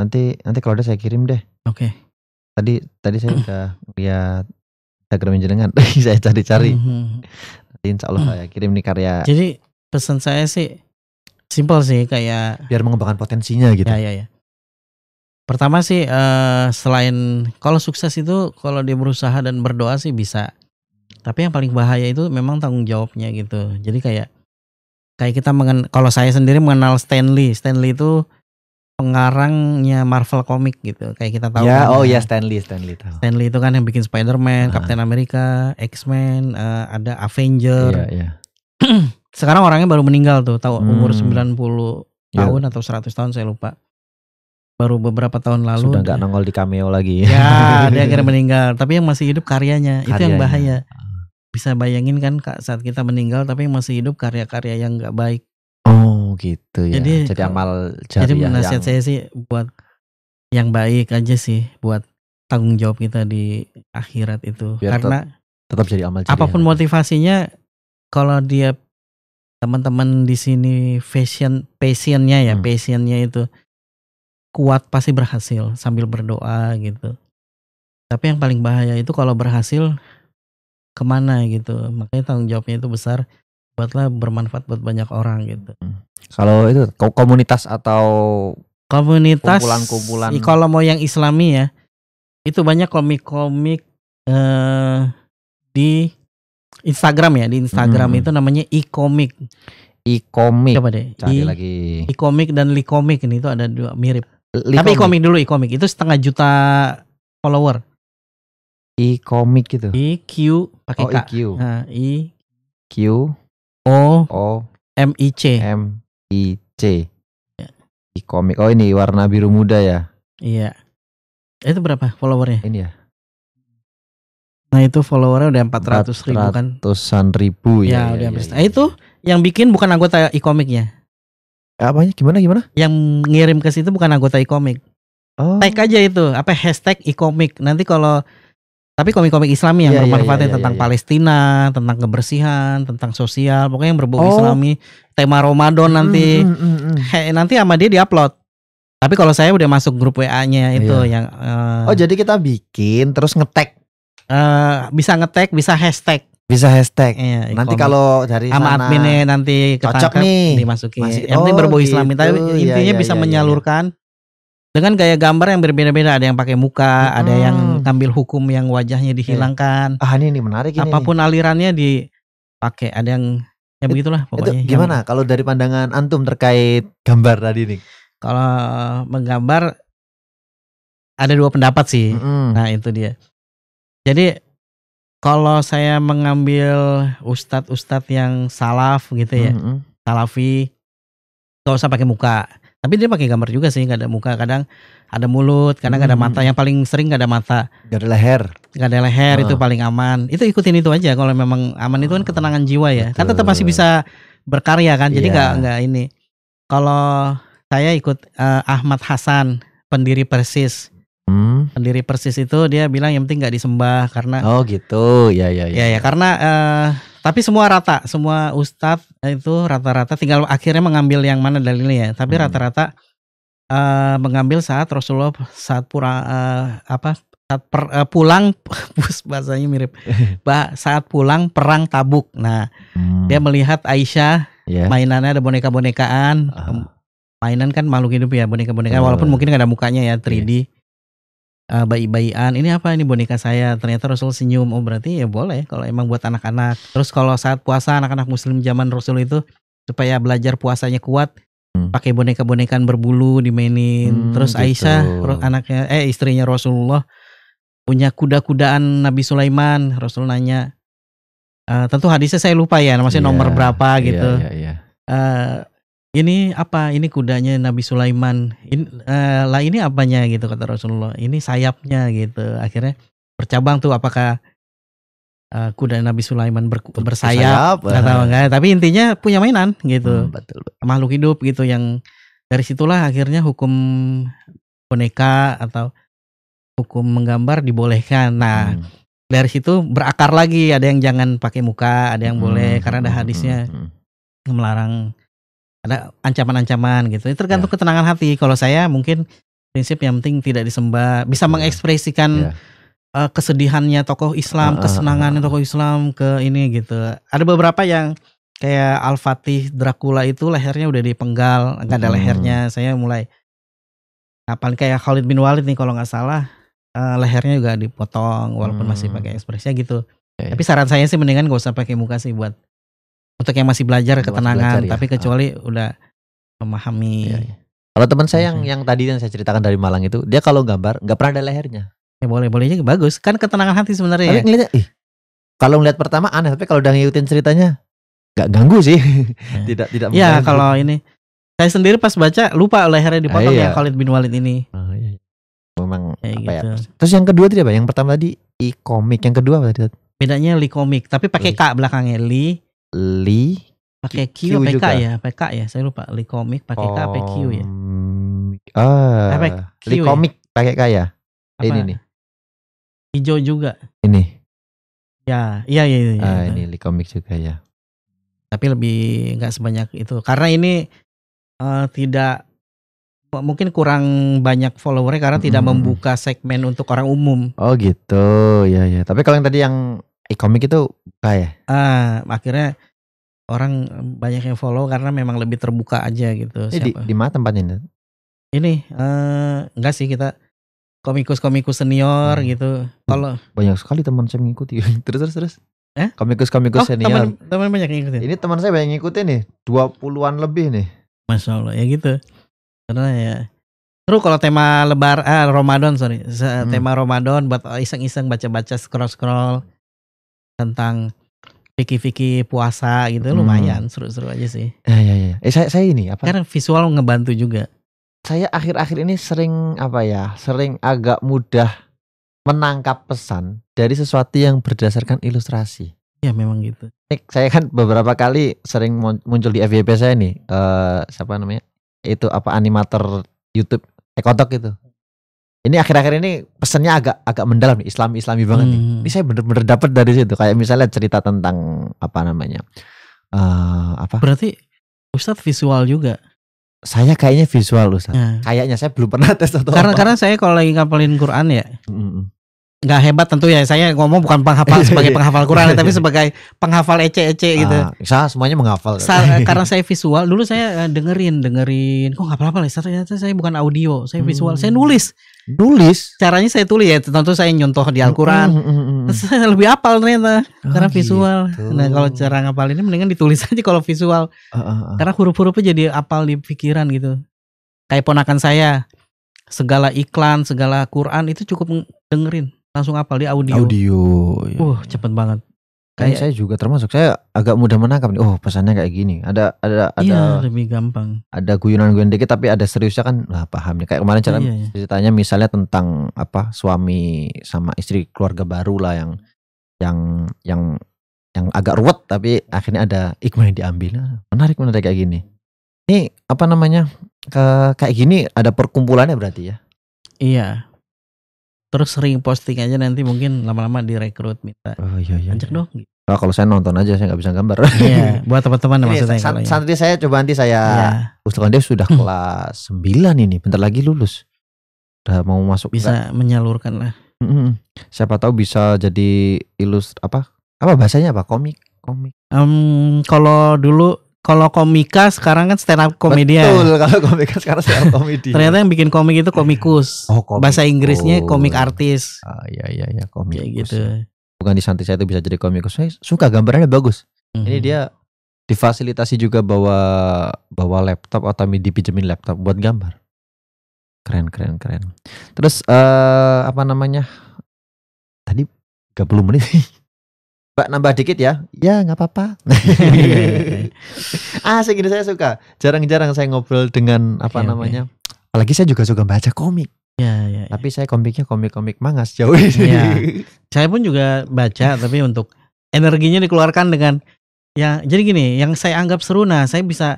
[SPEAKER 1] Nanti nanti kalau ada saya kirim deh. Oke. Okay. Tadi tadi saya udah lihat Instagram jenengan saya cari-cari mm-hmm. insya Allah hmm. saya kirim nih karya
[SPEAKER 2] jadi pesan saya sih simpel sih kayak biar mengembangkan potensinya gitu ya ya ya pertama sih uh, selain kalau sukses itu kalau dia berusaha dan berdoa sih bisa tapi yang paling bahaya itu memang tanggung jawabnya gitu jadi kayak kayak kita mengen kalau saya sendiri mengenal Stanley Stanley itu pengarangnya Marvel komik gitu kayak kita tahu ya kan, oh ya. ya Stanley Stanley tahu Stanley itu kan yang bikin Spider-Man, ah. Captain America, X-Men, uh, ada Avenger. Iya, iya. Sekarang orangnya baru meninggal tuh, tahu hmm. umur 90 iya. tahun atau 100 tahun saya lupa. Baru beberapa tahun lalu sudah nggak
[SPEAKER 1] nongol di cameo lagi. Ya, dia akhirnya
[SPEAKER 2] meninggal, tapi yang masih hidup karyanya, karyanya. itu yang bahaya. Ah. Bisa bayangin kan Kak, saat kita meninggal tapi yang masih hidup karya-karya yang nggak baik.
[SPEAKER 1] Oh gitu ya. Jadi, jadi amal jariah. Jadi nasihat saya
[SPEAKER 2] sih buat yang baik aja sih buat tanggung jawab kita di akhirat itu. Biar Karena tetap, tetap jadi amal jariah. Apapun motivasinya kalau dia teman-teman di sini fashion passionnya ya, hmm. passionnya itu kuat pasti berhasil sambil berdoa gitu. Tapi yang paling bahaya itu kalau berhasil kemana gitu. Makanya tanggung jawabnya itu besar buatlah bermanfaat buat banyak orang gitu. Hmm.
[SPEAKER 1] Kalau itu komunitas atau komunitas kumpulan-kumpulan.
[SPEAKER 2] Kalau mau yang Islami ya, itu banyak komik-komik uh, di Instagram ya, di Instagram hmm. itu namanya e komik
[SPEAKER 1] e komik Coba deh. Cari e, lagi. e
[SPEAKER 2] komik dan li komik ini itu ada dua mirip. Li Tapi e komik dulu e komik itu
[SPEAKER 1] setengah juta follower. e komik gitu. E-Q pakai oh, K. E-Q. Nah, e Q O O M I C M I C ya. komik oh ini warna biru muda ya
[SPEAKER 2] iya itu berapa followernya ini ya
[SPEAKER 1] nah itu followernya udah empat ratus ribu kan ratusan ribu ya, ya, ya udah ya, ya,
[SPEAKER 2] nah, ya. itu yang bikin bukan anggota e Apa apanya gimana gimana yang ngirim ke situ bukan anggota e komik oh. tag aja itu apa hashtag e komik nanti kalau tapi komik-komik Islami yang yeah, iya, iya, bermanfaat yeah, yeah, tentang yeah, yeah. Palestina, tentang kebersihan, tentang sosial, pokoknya yang berbau oh. Islami, tema Ramadan nanti mm, mm, mm, mm. Hey, nanti sama dia diupload. Tapi kalau saya udah masuk grup WA-nya itu yeah. yang uh, Oh, jadi kita bikin terus ngetek. Uh, bisa ngetek, bisa hashtag. Bisa hashtag. Iya, nanti kalau dari sama adminnya nanti cocok nih dimasukin. Masih, yang oh, penting berbau gitu. Islami tapi gitu. Iya, intinya yeah, yeah, bisa yeah, menyalurkan yeah dengan gaya gambar yang berbeda-beda ada yang pakai muka hmm. ada yang ngambil hukum yang wajahnya iya. dihilangkan ah ini, ini menarik ini, apapun ini. alirannya dipakai ada yang ya begitulah pokoknya itu gimana yang,
[SPEAKER 1] kalau dari pandangan
[SPEAKER 2] antum terkait gambar tadi nih kalau menggambar ada dua pendapat sih hmm. nah itu dia jadi kalau saya mengambil ustadz-ustadz yang salaf gitu ya, mm -hmm. salafi, gak usah pakai muka. Tapi dia pakai gambar juga sih, nggak ada muka, kadang ada mulut, kadang hmm. ada mata. Hmm. Yang paling sering nggak ada mata. Gak ada leher. Gak ada leher oh. itu paling aman. Itu ikutin itu aja. Kalau memang aman itu kan ah, ketenangan jiwa ya. Betul. Kan tetap masih bisa berkarya kan. Jadi nggak yeah. nggak ini. Kalau saya ikut uh, Ahmad Hasan, pendiri Persis. Hmm. Pendiri Persis itu dia bilang yang penting nggak disembah karena Oh
[SPEAKER 1] gitu. Ya ya ya. Ya ya karena
[SPEAKER 2] uh, tapi semua rata, semua ustadz itu rata-rata tinggal akhirnya mengambil yang mana dalilnya ya. Tapi hmm. rata-rata hmm. uh, mengambil saat Rasulullah saat pura uh, apa saat per, uh, pulang bahasanya mirip. bah, saat pulang perang Tabuk. Nah, hmm. dia melihat Aisyah yeah. mainannya ada boneka-bonekaan. Uh. Mainan kan makhluk hidup ya boneka bonekaan uh. walaupun mungkin gak ada mukanya ya 3D. Iya. Yeah uh, bayi-bayian, "Ini apa ini boneka saya?" Ternyata Rasul senyum, oh berarti ya boleh kalau emang buat anak-anak. Terus kalau saat puasa anak-anak muslim zaman Rasul itu supaya belajar puasanya kuat, Hmm. pakai boneka-bonekaan berbulu dimainin. Hmm, Terus gitu. Aisyah anaknya eh istrinya Rasulullah punya kuda-kudaan Nabi Sulaiman. Rasul nanya, uh, tentu hadisnya saya lupa ya, maksudnya yeah, nomor berapa iya, gitu. Yeah, yeah, yeah ini apa ini kudanya Nabi Sulaiman ini, uh, eh, lah ini apanya gitu kata Rasulullah ini sayapnya gitu akhirnya bercabang tuh apakah uh, kuda Nabi Sulaiman ber, bersayap, atau eh. enggak tapi intinya punya mainan gitu hmm, betul. makhluk hidup gitu yang dari situlah akhirnya hukum boneka atau hukum menggambar dibolehkan nah hmm. dari situ berakar lagi ada yang jangan pakai muka ada yang hmm, boleh karena ada hmm, hmm, hadisnya hmm, hmm. melarang ada ancaman-ancaman gitu. Itu tergantung yeah. ketenangan hati. Kalau saya mungkin prinsip yang penting tidak disembah, bisa yeah. mengekspresikan yeah. Ya. Uh, kesedihannya tokoh Islam, uh, uh, uh. tokoh Islam ke ini gitu. Ada beberapa yang kayak Al-Fatih Dracula itu lehernya udah dipenggal, nggak ada hmm. lehernya. Saya mulai kapan kayak Khalid bin Walid nih kalau nggak salah, uh, lehernya juga dipotong walaupun hmm. masih pakai ekspresinya gitu. Okay. Ya, ya. Tapi saran saya sih mendingan gak usah pakai muka sih buat untuk yang masih belajar yang ketenangan masih belajar, ya. tapi ah. kecuali ah. udah
[SPEAKER 1] memahami ya, ya. kalau teman saya yang yang tadi yang saya ceritakan dari Malang itu dia kalau gambar nggak pernah ada lehernya ya boleh boleh aja bagus kan ketenangan hati sebenarnya tapi ya. ngeliatnya ih kalau ngeliat pertama aneh tapi kalau udah ngikutin ceritanya nggak ganggu sih ya. tidak tidak ya kalau
[SPEAKER 2] ini saya sendiri pas baca lupa lehernya dipotong ah, iya. ya Khalid
[SPEAKER 1] bin Walid ini ah, iya. iya. memang ya, apa gitu. ya terus yang kedua tadi apa yang pertama tadi e komik yang kedua apa tadi
[SPEAKER 2] bedanya li komik tapi pakai k belakangnya li
[SPEAKER 1] Li
[SPEAKER 2] pakai Q, Q apa K ya PK ya saya lupa Li komik pakai K pakai Q ya
[SPEAKER 1] ah Apa Q Li komik ya? pakai K ya Apa? ini nih
[SPEAKER 2] hijau juga ini ya iya iya,
[SPEAKER 1] iya ah, ya. ini Li komik juga ya
[SPEAKER 2] tapi lebih nggak sebanyak itu karena ini uh, tidak mungkin kurang banyak followernya karena mm -hmm. tidak membuka segmen untuk orang umum.
[SPEAKER 1] Oh gitu, ya ya. Tapi
[SPEAKER 2] kalau yang tadi yang
[SPEAKER 1] e-comic itu buka ya?
[SPEAKER 2] Ah, akhirnya orang banyak yang follow karena memang lebih terbuka
[SPEAKER 1] aja gitu. Ini eh, di, di mana tempatnya?
[SPEAKER 2] Ini eh enggak sih kita komikus-komikus senior hmm. gitu. Hmm, kalau
[SPEAKER 1] banyak sekali teman saya mengikuti. terus terus terus. Eh? Komikus-komikus oh, senior. Teman, teman banyak yang ngikutin. Ini teman saya banyak ngikutin nih, dua puluhan lebih nih.
[SPEAKER 2] Masya Allah ya gitu. Karena ya Terus kalau tema lebar ah Ramadan sorry, tema hmm. tema Ramadan buat iseng-iseng baca-baca scroll-scroll tentang fikih-fikih puasa gitu hmm. lumayan seru-seru aja sih.
[SPEAKER 1] Ya ya ya. Eh saya saya ini apa? Karena visual ngebantu juga. Saya akhir-akhir ini sering apa ya? Sering agak mudah menangkap pesan dari sesuatu yang berdasarkan ilustrasi. Ya memang gitu. Nik, saya kan beberapa kali sering muncul di FYP saya nih. Eh uh, siapa namanya? Itu apa animator YouTube Ekotok itu ini akhir-akhir ini pesannya agak agak mendalam nih Islam Islami banget hmm. nih. Ini saya bener-bener dapat dari situ. Kayak misalnya cerita tentang apa namanya uh, apa? Berarti Ustadz visual juga. Saya kayaknya visual Ustadz. Hmm. Kayaknya saya belum pernah tes atau karena apa. karena
[SPEAKER 2] saya kalau lagi ngapalin Quran ya. nggak hebat tentu ya saya ngomong bukan penghafal sebagai iya. penghafal Quran tapi sebagai penghafal ece-ece gitu. Ah,
[SPEAKER 1] saya semuanya menghafal. Sa karena
[SPEAKER 2] saya visual dulu saya eh, dengerin dengerin kok nggak apa-apa lah saya bukan audio saya visual hmm. saya nulis Nulis. Caranya saya tulis ya, tentu saya nyontoh di Al-Qur'an. Mm, mm, mm, lebih apal ternyata oh, karena visual. Gitu. Nah, kalau cara ngapal ini mendingan ditulis aja kalau visual. Uh, uh, uh. Karena huruf-hurufnya jadi apal di pikiran gitu. Kayak ponakan saya, segala iklan, segala Quran itu cukup dengerin, langsung apal di audio.
[SPEAKER 1] Audio. Iya. Uh, cepet banget. Kan kayak saya juga termasuk saya agak mudah menangkap nih. Oh, pesannya kayak gini. Ada ada iya, ada iya, lebih gampang. Ada guyonan-guyonan dikit tapi ada seriusnya kan lah paham nih. Kayak kemarin cara iya, iya. ceritanya misalnya tentang apa suami sama istri keluarga baru lah yang yang yang yang agak ruwet tapi akhirnya ada hikmah yang diambil. Ah, menarik menarik kayak gini. Ini apa namanya? Ke, kayak gini ada perkumpulannya berarti ya.
[SPEAKER 2] Iya, terus sering posting aja nanti mungkin lama-lama direkrut minta oh, iya, iya, ajak iya. dong
[SPEAKER 1] gitu. Oh, kalau saya nonton aja saya nggak bisa gambar. Iya, buat teman-teman maksudnya. Sant santri saya coba nanti saya ya. usulkan dia sudah kelas 9 ini, bentar lagi lulus. Udah mau masuk bisa
[SPEAKER 2] menyalurkan lah. Mm
[SPEAKER 1] Siapa tahu bisa jadi ilus apa? Apa bahasanya apa? Komik, komik. Um, kalau
[SPEAKER 2] dulu kalau komika sekarang kan stand up komedian. Betul, kalau komika sekarang stand up komedian. Ternyata yang bikin komik itu komikus. Oh, komikus. Bahasa Inggrisnya komik
[SPEAKER 1] artis. Ah, iya iya iya komikus. gitu. Bukan di santai saya itu bisa jadi komikus. Saya suka gambarannya bagus. Mm-hmm. Ini mhm. dia difasilitasi juga bawa bawa laptop atau pinjemin laptop buat gambar. Keren keren keren. Terus uh, apa namanya? Tadi 30 menit Mbak nambah dikit ya. Ya nggak apa-apa. Ah segini saya suka. Jarang-jarang saya ngobrol dengan apa okay, iya, iya. namanya. Okay. Apalagi saya juga suka baca komik. Ya, ya, tapi saya komiknya komik-komik mangas jauh ini. Ya.
[SPEAKER 2] saya pun juga baca tapi untuk energinya dikeluarkan dengan ya jadi gini, yang saya anggap seru nah saya bisa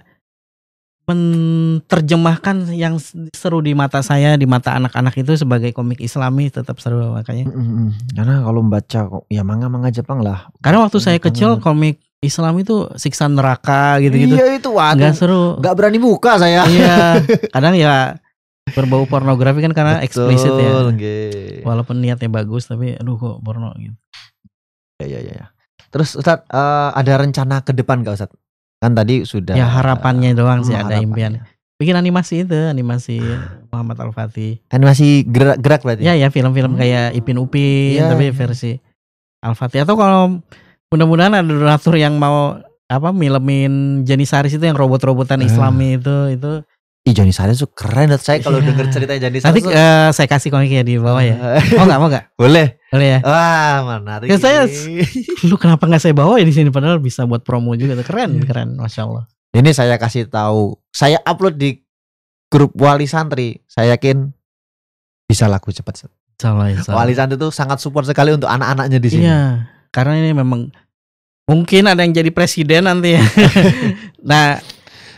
[SPEAKER 2] menerjemahkan yang seru di mata saya di mata anak-anak itu sebagai komik
[SPEAKER 1] islami tetap seru makanya mm-hmm. karena kalau membaca ya manga manga Jepang lah karena waktu
[SPEAKER 2] saya kecil komik Islam itu siksa neraka gitu-gitu iya itu waduh nggak
[SPEAKER 1] seru Gak berani buka saya iya
[SPEAKER 2] kadang ya berbau pornografi kan karena eksplisit ya
[SPEAKER 1] okay. walaupun niatnya bagus tapi aduh kok porno gitu ya ya ya terus Ustaz uh, eh, ada rencana ke depan gak Ustaz Kan tadi sudah Ya harapannya doang sih ada impian.
[SPEAKER 2] Bikin animasi itu, animasi ah. Muhammad Al Fatih.
[SPEAKER 1] Animasi gerak-gerak berarti. Ya
[SPEAKER 2] ya film-film hmm. kayak Ipin Upin ya, tapi ya. versi Al Fatih atau kalau mudah-mudahan ada donatur yang mau apa milemin Jenisaris itu yang robot-robotan uh. Islami itu itu
[SPEAKER 1] Ih Johnny Sardis tuh keren dan saya kalau yeah. denger iya. cerita Johnny Nanti uh, eh,
[SPEAKER 2] saya kasih komiknya di bawah ya. mau gak? Mau gak?
[SPEAKER 1] Boleh. Boleh ya. Wah menarik. Ya, saya,
[SPEAKER 2] lu kenapa nggak saya bawa ya di sini padahal bisa buat promo juga tuh keren iya. keren masya Allah.
[SPEAKER 1] Ini saya kasih tahu, saya upload di grup wali santri. Saya yakin bisa laku cepat. Insyaallah, insya Wali santri tuh sangat support sekali untuk anak-anaknya di sini. Iya, karena ini memang
[SPEAKER 2] mungkin ada yang jadi presiden nanti ya. nah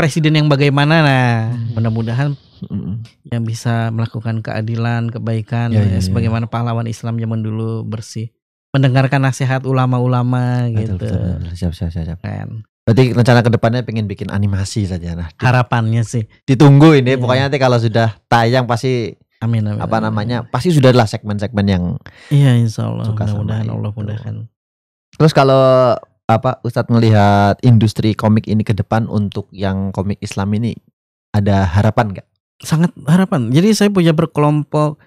[SPEAKER 2] presiden yang bagaimana nah hmm. mudah-mudahan hmm. yang bisa melakukan keadilan kebaikan ya, ya, eh, ya, ya. sebagaimana pahlawan Islam zaman dulu bersih mendengarkan nasihat ulama-ulama
[SPEAKER 1] gitu betul, betul. siap siap siap, siap. Kan. Berarti rencana kedepannya pengen bikin animasi saja nah. Harapannya sih. Ditunggu ini ya. pokoknya nanti kalau sudah tayang pasti Amin, amin apa amin, namanya amin. pasti sudah lah segmen-segmen yang Iya insyaallah. mudah-mudahan Allah mudahkan. Terus kalau apa Ustadz melihat industri komik ini ke depan untuk yang komik Islam ini ada harapan nggak? Sangat harapan. Jadi saya punya berkelompok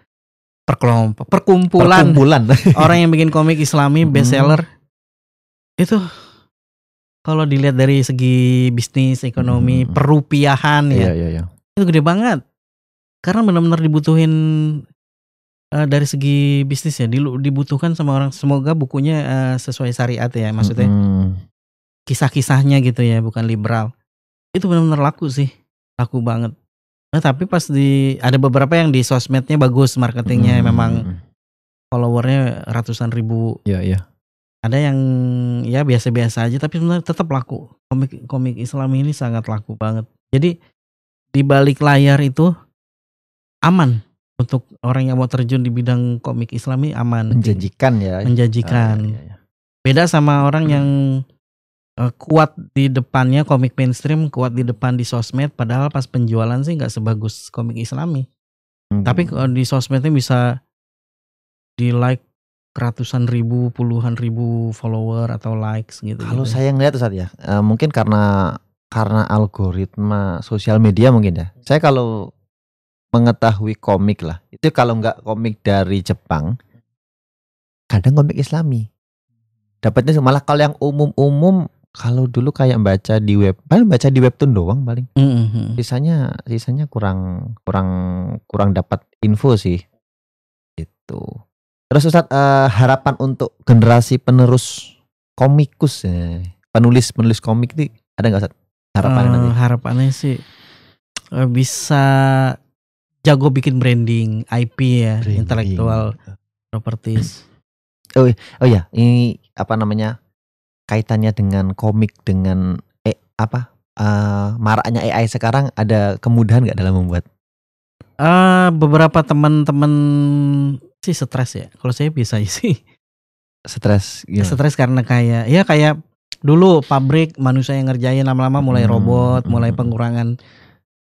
[SPEAKER 2] perkelompok perkumpulan, perkumpulan. orang yang bikin komik Islami hmm. bestseller hmm. itu kalau dilihat dari segi bisnis ekonomi hmm. perupiahan ya, iya, iya, ya itu gede banget karena benar-benar dibutuhin uh, dari segi bisnis ya dibutuhkan sama orang semoga bukunya uh, sesuai syariat ya maksudnya hmm. kisah-kisahnya gitu ya bukan liberal itu benar-benar laku sih laku banget nah tapi pas di ada beberapa yang di sosmednya bagus marketingnya hmm. memang followernya ratusan ribu ya ya ada yang ya biasa-biasa aja tapi sebenarnya tetap laku komik komik Islam ini sangat laku banget jadi di balik layar itu aman untuk orang yang mau terjun di bidang komik Islami aman. Menjanjikan ya. Menjanjikan. Ah, iya, iya. iya. Beda sama orang hmm. yang uh, kuat di depannya komik mainstream, kuat di depan di sosmed, padahal pas penjualan sih nggak sebagus komik Islami. Hmm. Tapi uh, di sosmednya bisa di like ratusan ribu, puluhan ribu follower atau
[SPEAKER 1] likes gitu. Kalau gitu. saya ngeliat saat ya, uh, mungkin karena karena algoritma sosial media mungkin ya. Saya kalau mengetahui komik lah. Itu kalau nggak komik dari Jepang, kadang komik Islami. Dapatnya malah kalau yang umum-umum, kalau dulu kayak baca di web, paling baca di webtoon doang paling. Mm-hmm. Sisanya sisanya kurang kurang kurang dapat info sih. Itu. Terus Ustaz, uh, eh, harapan untuk generasi penerus komikus, ya. penulis penulis komik nih ada nggak Ustaz? Harapannya uh,
[SPEAKER 2] Harapannya sih eh, bisa jago bikin branding, IP ya, branding. intellectual
[SPEAKER 1] properties. Oh, oh ya, ini apa namanya? Kaitannya dengan komik dengan eh apa? Uh, maraknya AI sekarang ada kemudahan nggak dalam membuat? Uh, beberapa teman-teman
[SPEAKER 2] sih stres ya. Kalau saya bisa sih.
[SPEAKER 1] Stres. Ya. Stres
[SPEAKER 2] karena kayak ya kayak dulu pabrik manusia yang ngerjain lama-lama mulai hmm, robot, mulai hmm. pengurangan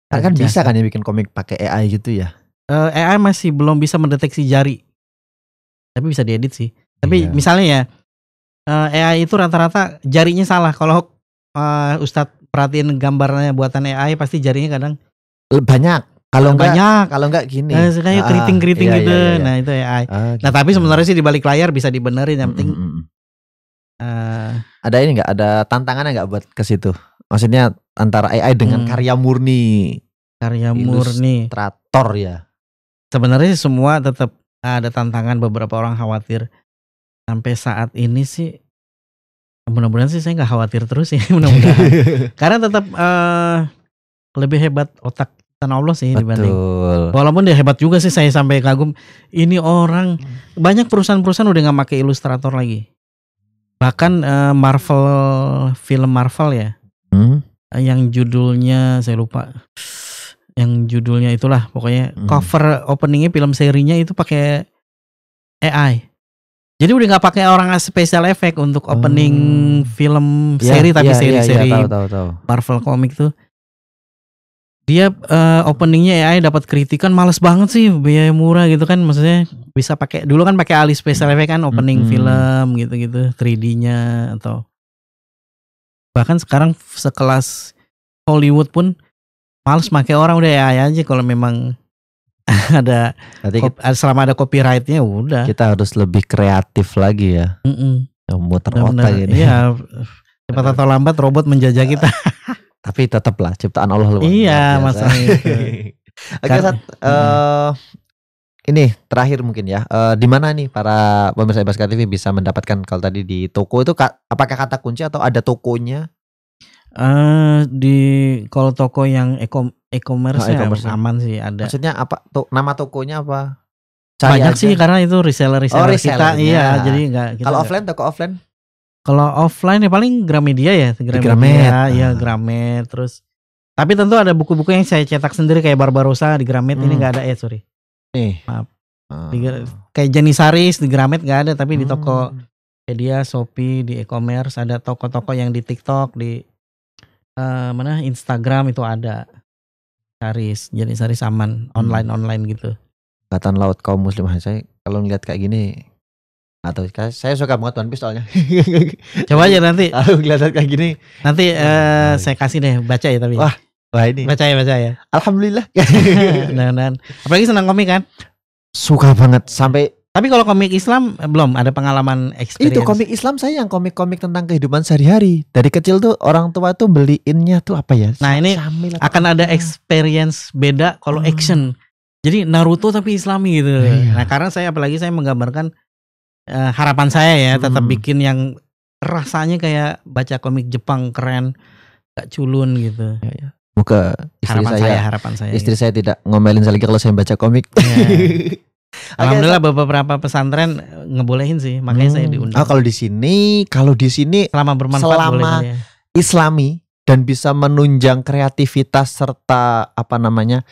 [SPEAKER 1] Kan, kan bisa kan ya bikin komik pakai AI gitu ya?
[SPEAKER 2] Uh, eh, AI masih belum bisa mendeteksi jari, tapi bisa diedit sih. Tapi iya. misalnya ya uh, eh, AI itu rata-rata jarinya salah. Kalau uh, Ustadz perhatiin gambarnya buatan AI pasti jarinya kadang
[SPEAKER 1] banyak. Kalau enggak banyak, kalau enggak gini. Nah, kayak ah, keriting-keriting ah, iya, gitu. Iya, iya, Nah, itu AI. Ah, gitu. Nah, tapi sebenarnya sih di balik layar bisa dibenerin yang penting. Mm -hmm. uh, ada ini enggak ada tantangannya enggak buat ke situ? Maksudnya antara AI dengan hmm. karya murni. Karya murni. Trator ya. Sebenarnya semua tetap
[SPEAKER 2] ada tantangan beberapa orang khawatir. Sampai saat ini sih mudah-mudahan sih saya nggak khawatir terus ya mudah-mudahan. Karena tetap uh, eh, lebih hebat otak tanah Allah sih Betul. dibanding. Walaupun dia hebat juga sih saya sampai kagum. Ini orang hmm. banyak perusahaan-perusahaan udah nggak pakai ilustrator lagi. Bahkan uh, Marvel film Marvel ya hmm? Eh, yang judulnya saya lupa yang judulnya itulah pokoknya hmm. cover openingnya film serinya itu pakai AI jadi udah nggak pakai orang special effect untuk opening hmm. film iya, seri tapi seri-seri yeah, yeah, seri yeah, iya, yeah, Marvel komik tuh dia uh, openingnya AI dapat kritikan males banget sih biaya murah gitu kan maksudnya bisa pakai dulu kan pakai alis special effect kan opening hmm. film gitu-gitu 3D-nya atau bahkan sekarang sekelas Hollywood pun males pakai orang udah ya aja kalau memang ada Nanti kita, selama ada copyrightnya ya udah kita
[SPEAKER 1] harus lebih kreatif lagi ya mm -mm. yang muter otak ini ya cepat atau lambat robot menjajah nah, kita tapi tetaplah ciptaan Allah luar iya maksudnya itu. Oke, okay, Sat, uh, ini terakhir mungkin ya. Uh, di mana nih para pemirsa Basket TV bisa mendapatkan kalau tadi di toko itu apakah kata kunci atau ada tokonya? Uh, di kalau toko yang e-commerce oh, ya, e, -commerce e -commerce ya, aman sih ada. Maksudnya apa? To, nama tokonya apa? Cari Banyak aja. sih karena itu reseller reseller oh, kita. Iya, jadi enggak Kalau offline toko offline?
[SPEAKER 2] Kalau offline ya paling Gramedia ya, Gramedia, Gramet. ya ah. Gramet terus tapi tentu ada buku-buku yang saya cetak sendiri kayak Barbarossa di Gramet hmm. ini nggak ada ya sorry nih eh, maaf hmm. di, kayak Janisaris di Gramet nggak ada tapi di hmm. toko Media, Shopee, di e-commerce ada toko-toko yang di TikTok, di uh, mana Instagram itu ada. Saris, jadi Saris aman online-online hmm. gitu.
[SPEAKER 1] Angkatan laut kaum muslim saya kalau ngeliat kayak gini atau saya suka banget One Piece soalnya. Coba aja nanti. Kalau ngeliat kayak gini. Nanti uh, saya kasih deh baca ya tapi. Wah, Wah ini. Baca ya
[SPEAKER 2] baca ya. Alhamdulillah. nah, nah. Apalagi senang komik kan?
[SPEAKER 1] Suka banget
[SPEAKER 2] sampai tapi kalau komik Islam belum ada pengalaman experience. Itu
[SPEAKER 1] komik Islam saya yang komik-komik tentang kehidupan sehari-hari. Dari kecil tuh orang tua tuh beliinnya tuh apa ya? Nah, ini akan ada
[SPEAKER 2] experience beda kalau hmm. action. Jadi Naruto tapi Islami gitu. Iya. iya. Nah, karena saya apalagi saya menggambarkan uh, harapan saya ya hmm. tetap bikin yang rasanya kayak baca komik Jepang keren, gak culun gitu. Iya, iya. Semoga istri harapan saya, saya, harapan saya istri gitu.
[SPEAKER 1] saya tidak ngomelin saya lagi kalau saya baca komik. Ya. Alhamdulillah
[SPEAKER 2] okay, beberapa pesantren eh, ngebolehin sih, makanya hmm. saya diundang. Ah, kalau
[SPEAKER 1] di sini, kalau di sini selama bermanfaat selama boleh, iya. Islami dan bisa menunjang kreativitas serta apa namanya?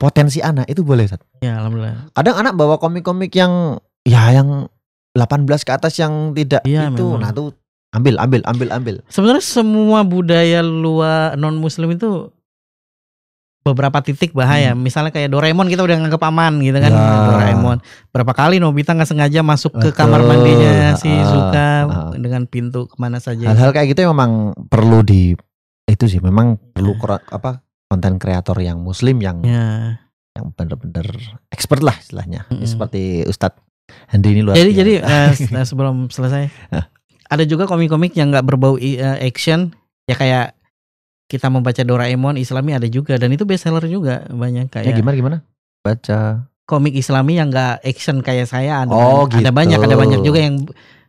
[SPEAKER 1] potensi anak itu boleh, Ustaz.
[SPEAKER 2] Ya, alhamdulillah.
[SPEAKER 1] Kadang anak bawa komik-komik yang ya yang 18 ke atas yang tidak ya, itu. Memang. Nah, itu ambil ambil ambil ambil.
[SPEAKER 2] Sebenarnya semua budaya luar non muslim itu beberapa titik bahaya. Hmm. Misalnya kayak Doraemon kita udah nganggap aman gitu kan. Ya. Doraemon. Berapa kali Nobita nggak sengaja masuk Betul. ke kamar mandinya si suka ah, ah. dengan pintu kemana saja.
[SPEAKER 1] Hal-hal kayak gitu memang perlu di itu sih memang perlu ya. apa konten kreator yang muslim yang ya. yang benar-benar expert lah istilahnya. Hmm. Seperti Ustadz Hendri ini luar Jadi biasa. jadi
[SPEAKER 2] uh, sebelum selesai ada juga komik-komik yang nggak berbau uh, action ya kayak kita membaca Doraemon Islami ada juga dan itu bestseller juga banyak kayak. Ya gimana gimana?
[SPEAKER 1] Baca
[SPEAKER 2] komik Islami yang enggak action kayak saya ada. Oh, gitu. Ada banyak ada banyak juga yang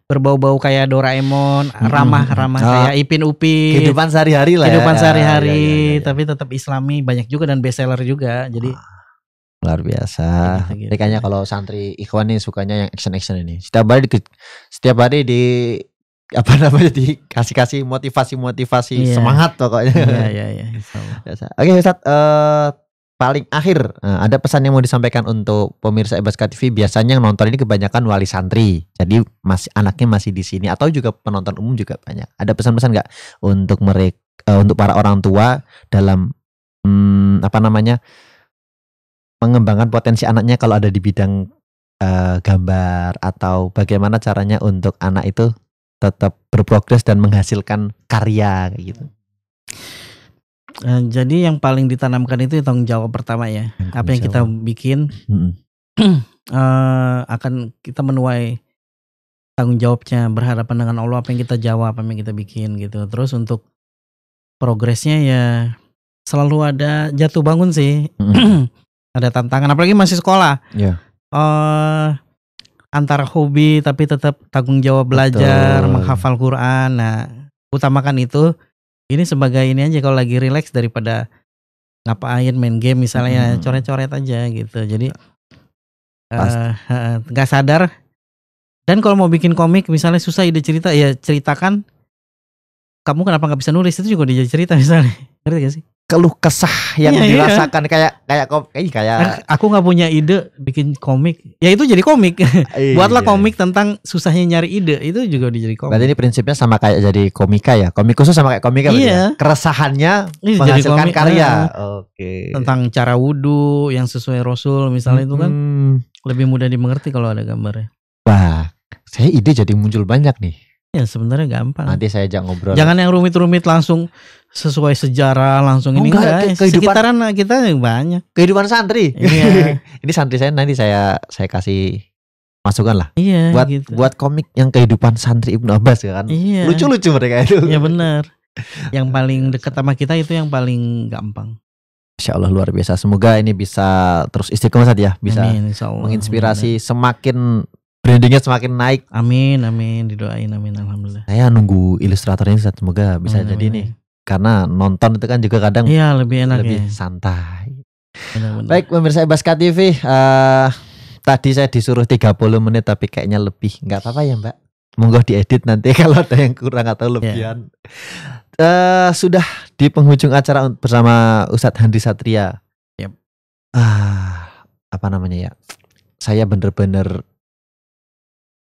[SPEAKER 2] berbau-bau kayak Doraemon, ramah-ramah hmm. saya, Ipin Upi. Kehidupan sehari-hari lah. Ya. Kehidupan ya, ya, sehari-hari, ya, ya, ya, ya. tapi tetap Islami banyak
[SPEAKER 1] juga dan bestseller juga. Jadi ah, luar biasa. Gitu, gitu. kalau santri Ikhwan nih sukanya yang action-action ini. Setiap hari di, setiap hari di apa namanya dikasih-kasih motivasi-motivasi yeah. semangat pokoknya. Iya iya iya. iya Oke Ustaz, uh, eh, paling akhir uh, ada pesan yang mau disampaikan untuk pemirsa Ebaska TV biasanya yang nonton ini kebanyakan wali santri. Jadi masih anaknya masih di sini atau juga penonton umum juga banyak. Ada pesan-pesan nggak untuk mereka uh, eh, untuk para orang tua dalam um, apa namanya mengembangkan potensi anaknya kalau ada di bidang uh, gambar atau bagaimana caranya untuk anak itu tetap berprogres dan menghasilkan karya gitu. Uh, jadi yang paling ditanamkan
[SPEAKER 2] itu tanggung jawab pertama ya. Hmm, Apa yang kita bikin hmm. uh, akan kita menuai tanggung jawabnya berhadapan dengan Allah apa yang kita jawab apa yang kita bikin gitu terus untuk progresnya ya selalu ada jatuh bangun sih mm. ada tantangan apalagi masih sekolah yeah. Iya. uh, antara hobi tapi tetap tanggung jawab belajar, Betul. menghafal Quran. Nah, utamakan itu. Ini sebagai ini aja kalau lagi rileks daripada ngapain main game misalnya hmm. coret-coret aja gitu. Jadi iya. eh, eh, nggak uh, uh, sadar. Dan kalau mau bikin komik misalnya susah ide cerita ya ceritakan kamu kenapa nggak bisa nulis itu juga dia cerita misalnya ngerti gak sih keluh kesah yang iya, iya. dirasakan
[SPEAKER 1] iya. kayak kayak kayak kayak kan
[SPEAKER 2] aku nggak punya ide bikin komik ya itu jadi komik
[SPEAKER 1] iya, buatlah
[SPEAKER 2] komik tentang susahnya nyari ide itu juga jadi komik berarti
[SPEAKER 1] ini prinsipnya sama kayak jadi komika ya komik khusus sama kayak komika iya. Ya? keresahannya iya, menghasilkan komik, karya uh,
[SPEAKER 2] oke okay. tentang cara wudhu yang sesuai rasul misalnya hmm. itu kan hmm. lebih mudah dimengerti kalau
[SPEAKER 1] ada gambarnya wah saya ide jadi muncul banyak nih ya sebenarnya gampang. Nanti saya ajak ngobrol. Jangan
[SPEAKER 2] yang rumit-rumit langsung sesuai sejarah langsung oh, ini enggak, enggak. kehidupan sekitaran
[SPEAKER 1] eh, kita banyak. Kehidupan santri. Iya. ini santri saya nanti saya saya kasih masukan lah. Iya. Buat gitu. buat komik yang kehidupan santri Ibnu Abbas ya kan. Iya. Lucu-lucu
[SPEAKER 2] mereka itu. Iya benar. Yang paling dekat sama kita itu yang paling gampang.
[SPEAKER 1] Insya Allah luar biasa. Semoga ini bisa terus istiqomah saja ya, bisa Amin,
[SPEAKER 2] menginspirasi Amin. semakin brandingnya semakin naik. Amin, amin, didoain, amin, alhamdulillah.
[SPEAKER 1] Saya nunggu ilustratornya semoga bisa amin, jadi amin. nih, karena nonton itu kan juga kadang iya lebih enak lebih ya. santai. Benar, benar. Baik pemirsa Baska TV, uh, eh, tadi saya disuruh 30 menit tapi kayaknya lebih, nggak apa-apa ya Mbak. Monggo diedit nanti kalau ada yang kurang atau iya. lebihan. Yeah. Uh, sudah di penghujung acara bersama Ustadz Handi Satria. Yep. Uh, apa namanya ya? Saya bener-bener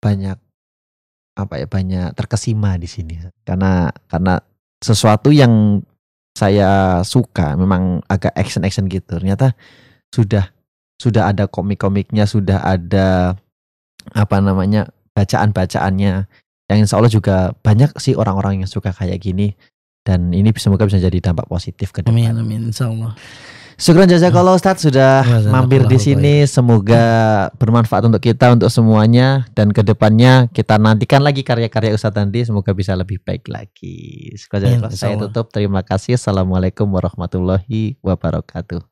[SPEAKER 1] banyak apa ya banyak terkesima di sini ya. karena karena sesuatu yang saya suka memang agak action action gitu ternyata sudah sudah ada komik-komiknya sudah ada apa namanya bacaan-bacaannya yang insya Allah juga banyak sih orang-orang yang suka kayak gini dan ini semoga bisa jadi dampak positif ke depan. Amin amin insya Allah. Syukron jazakallah Ustaz sudah Masalah mampir di sini. Semoga bermanfaat untuk kita untuk semuanya dan kedepannya kita nantikan lagi karya-karya Ustaz Andi semoga bisa lebih baik lagi. Sekolah saya tutup. Terima kasih. Assalamualaikum warahmatullahi wabarakatuh.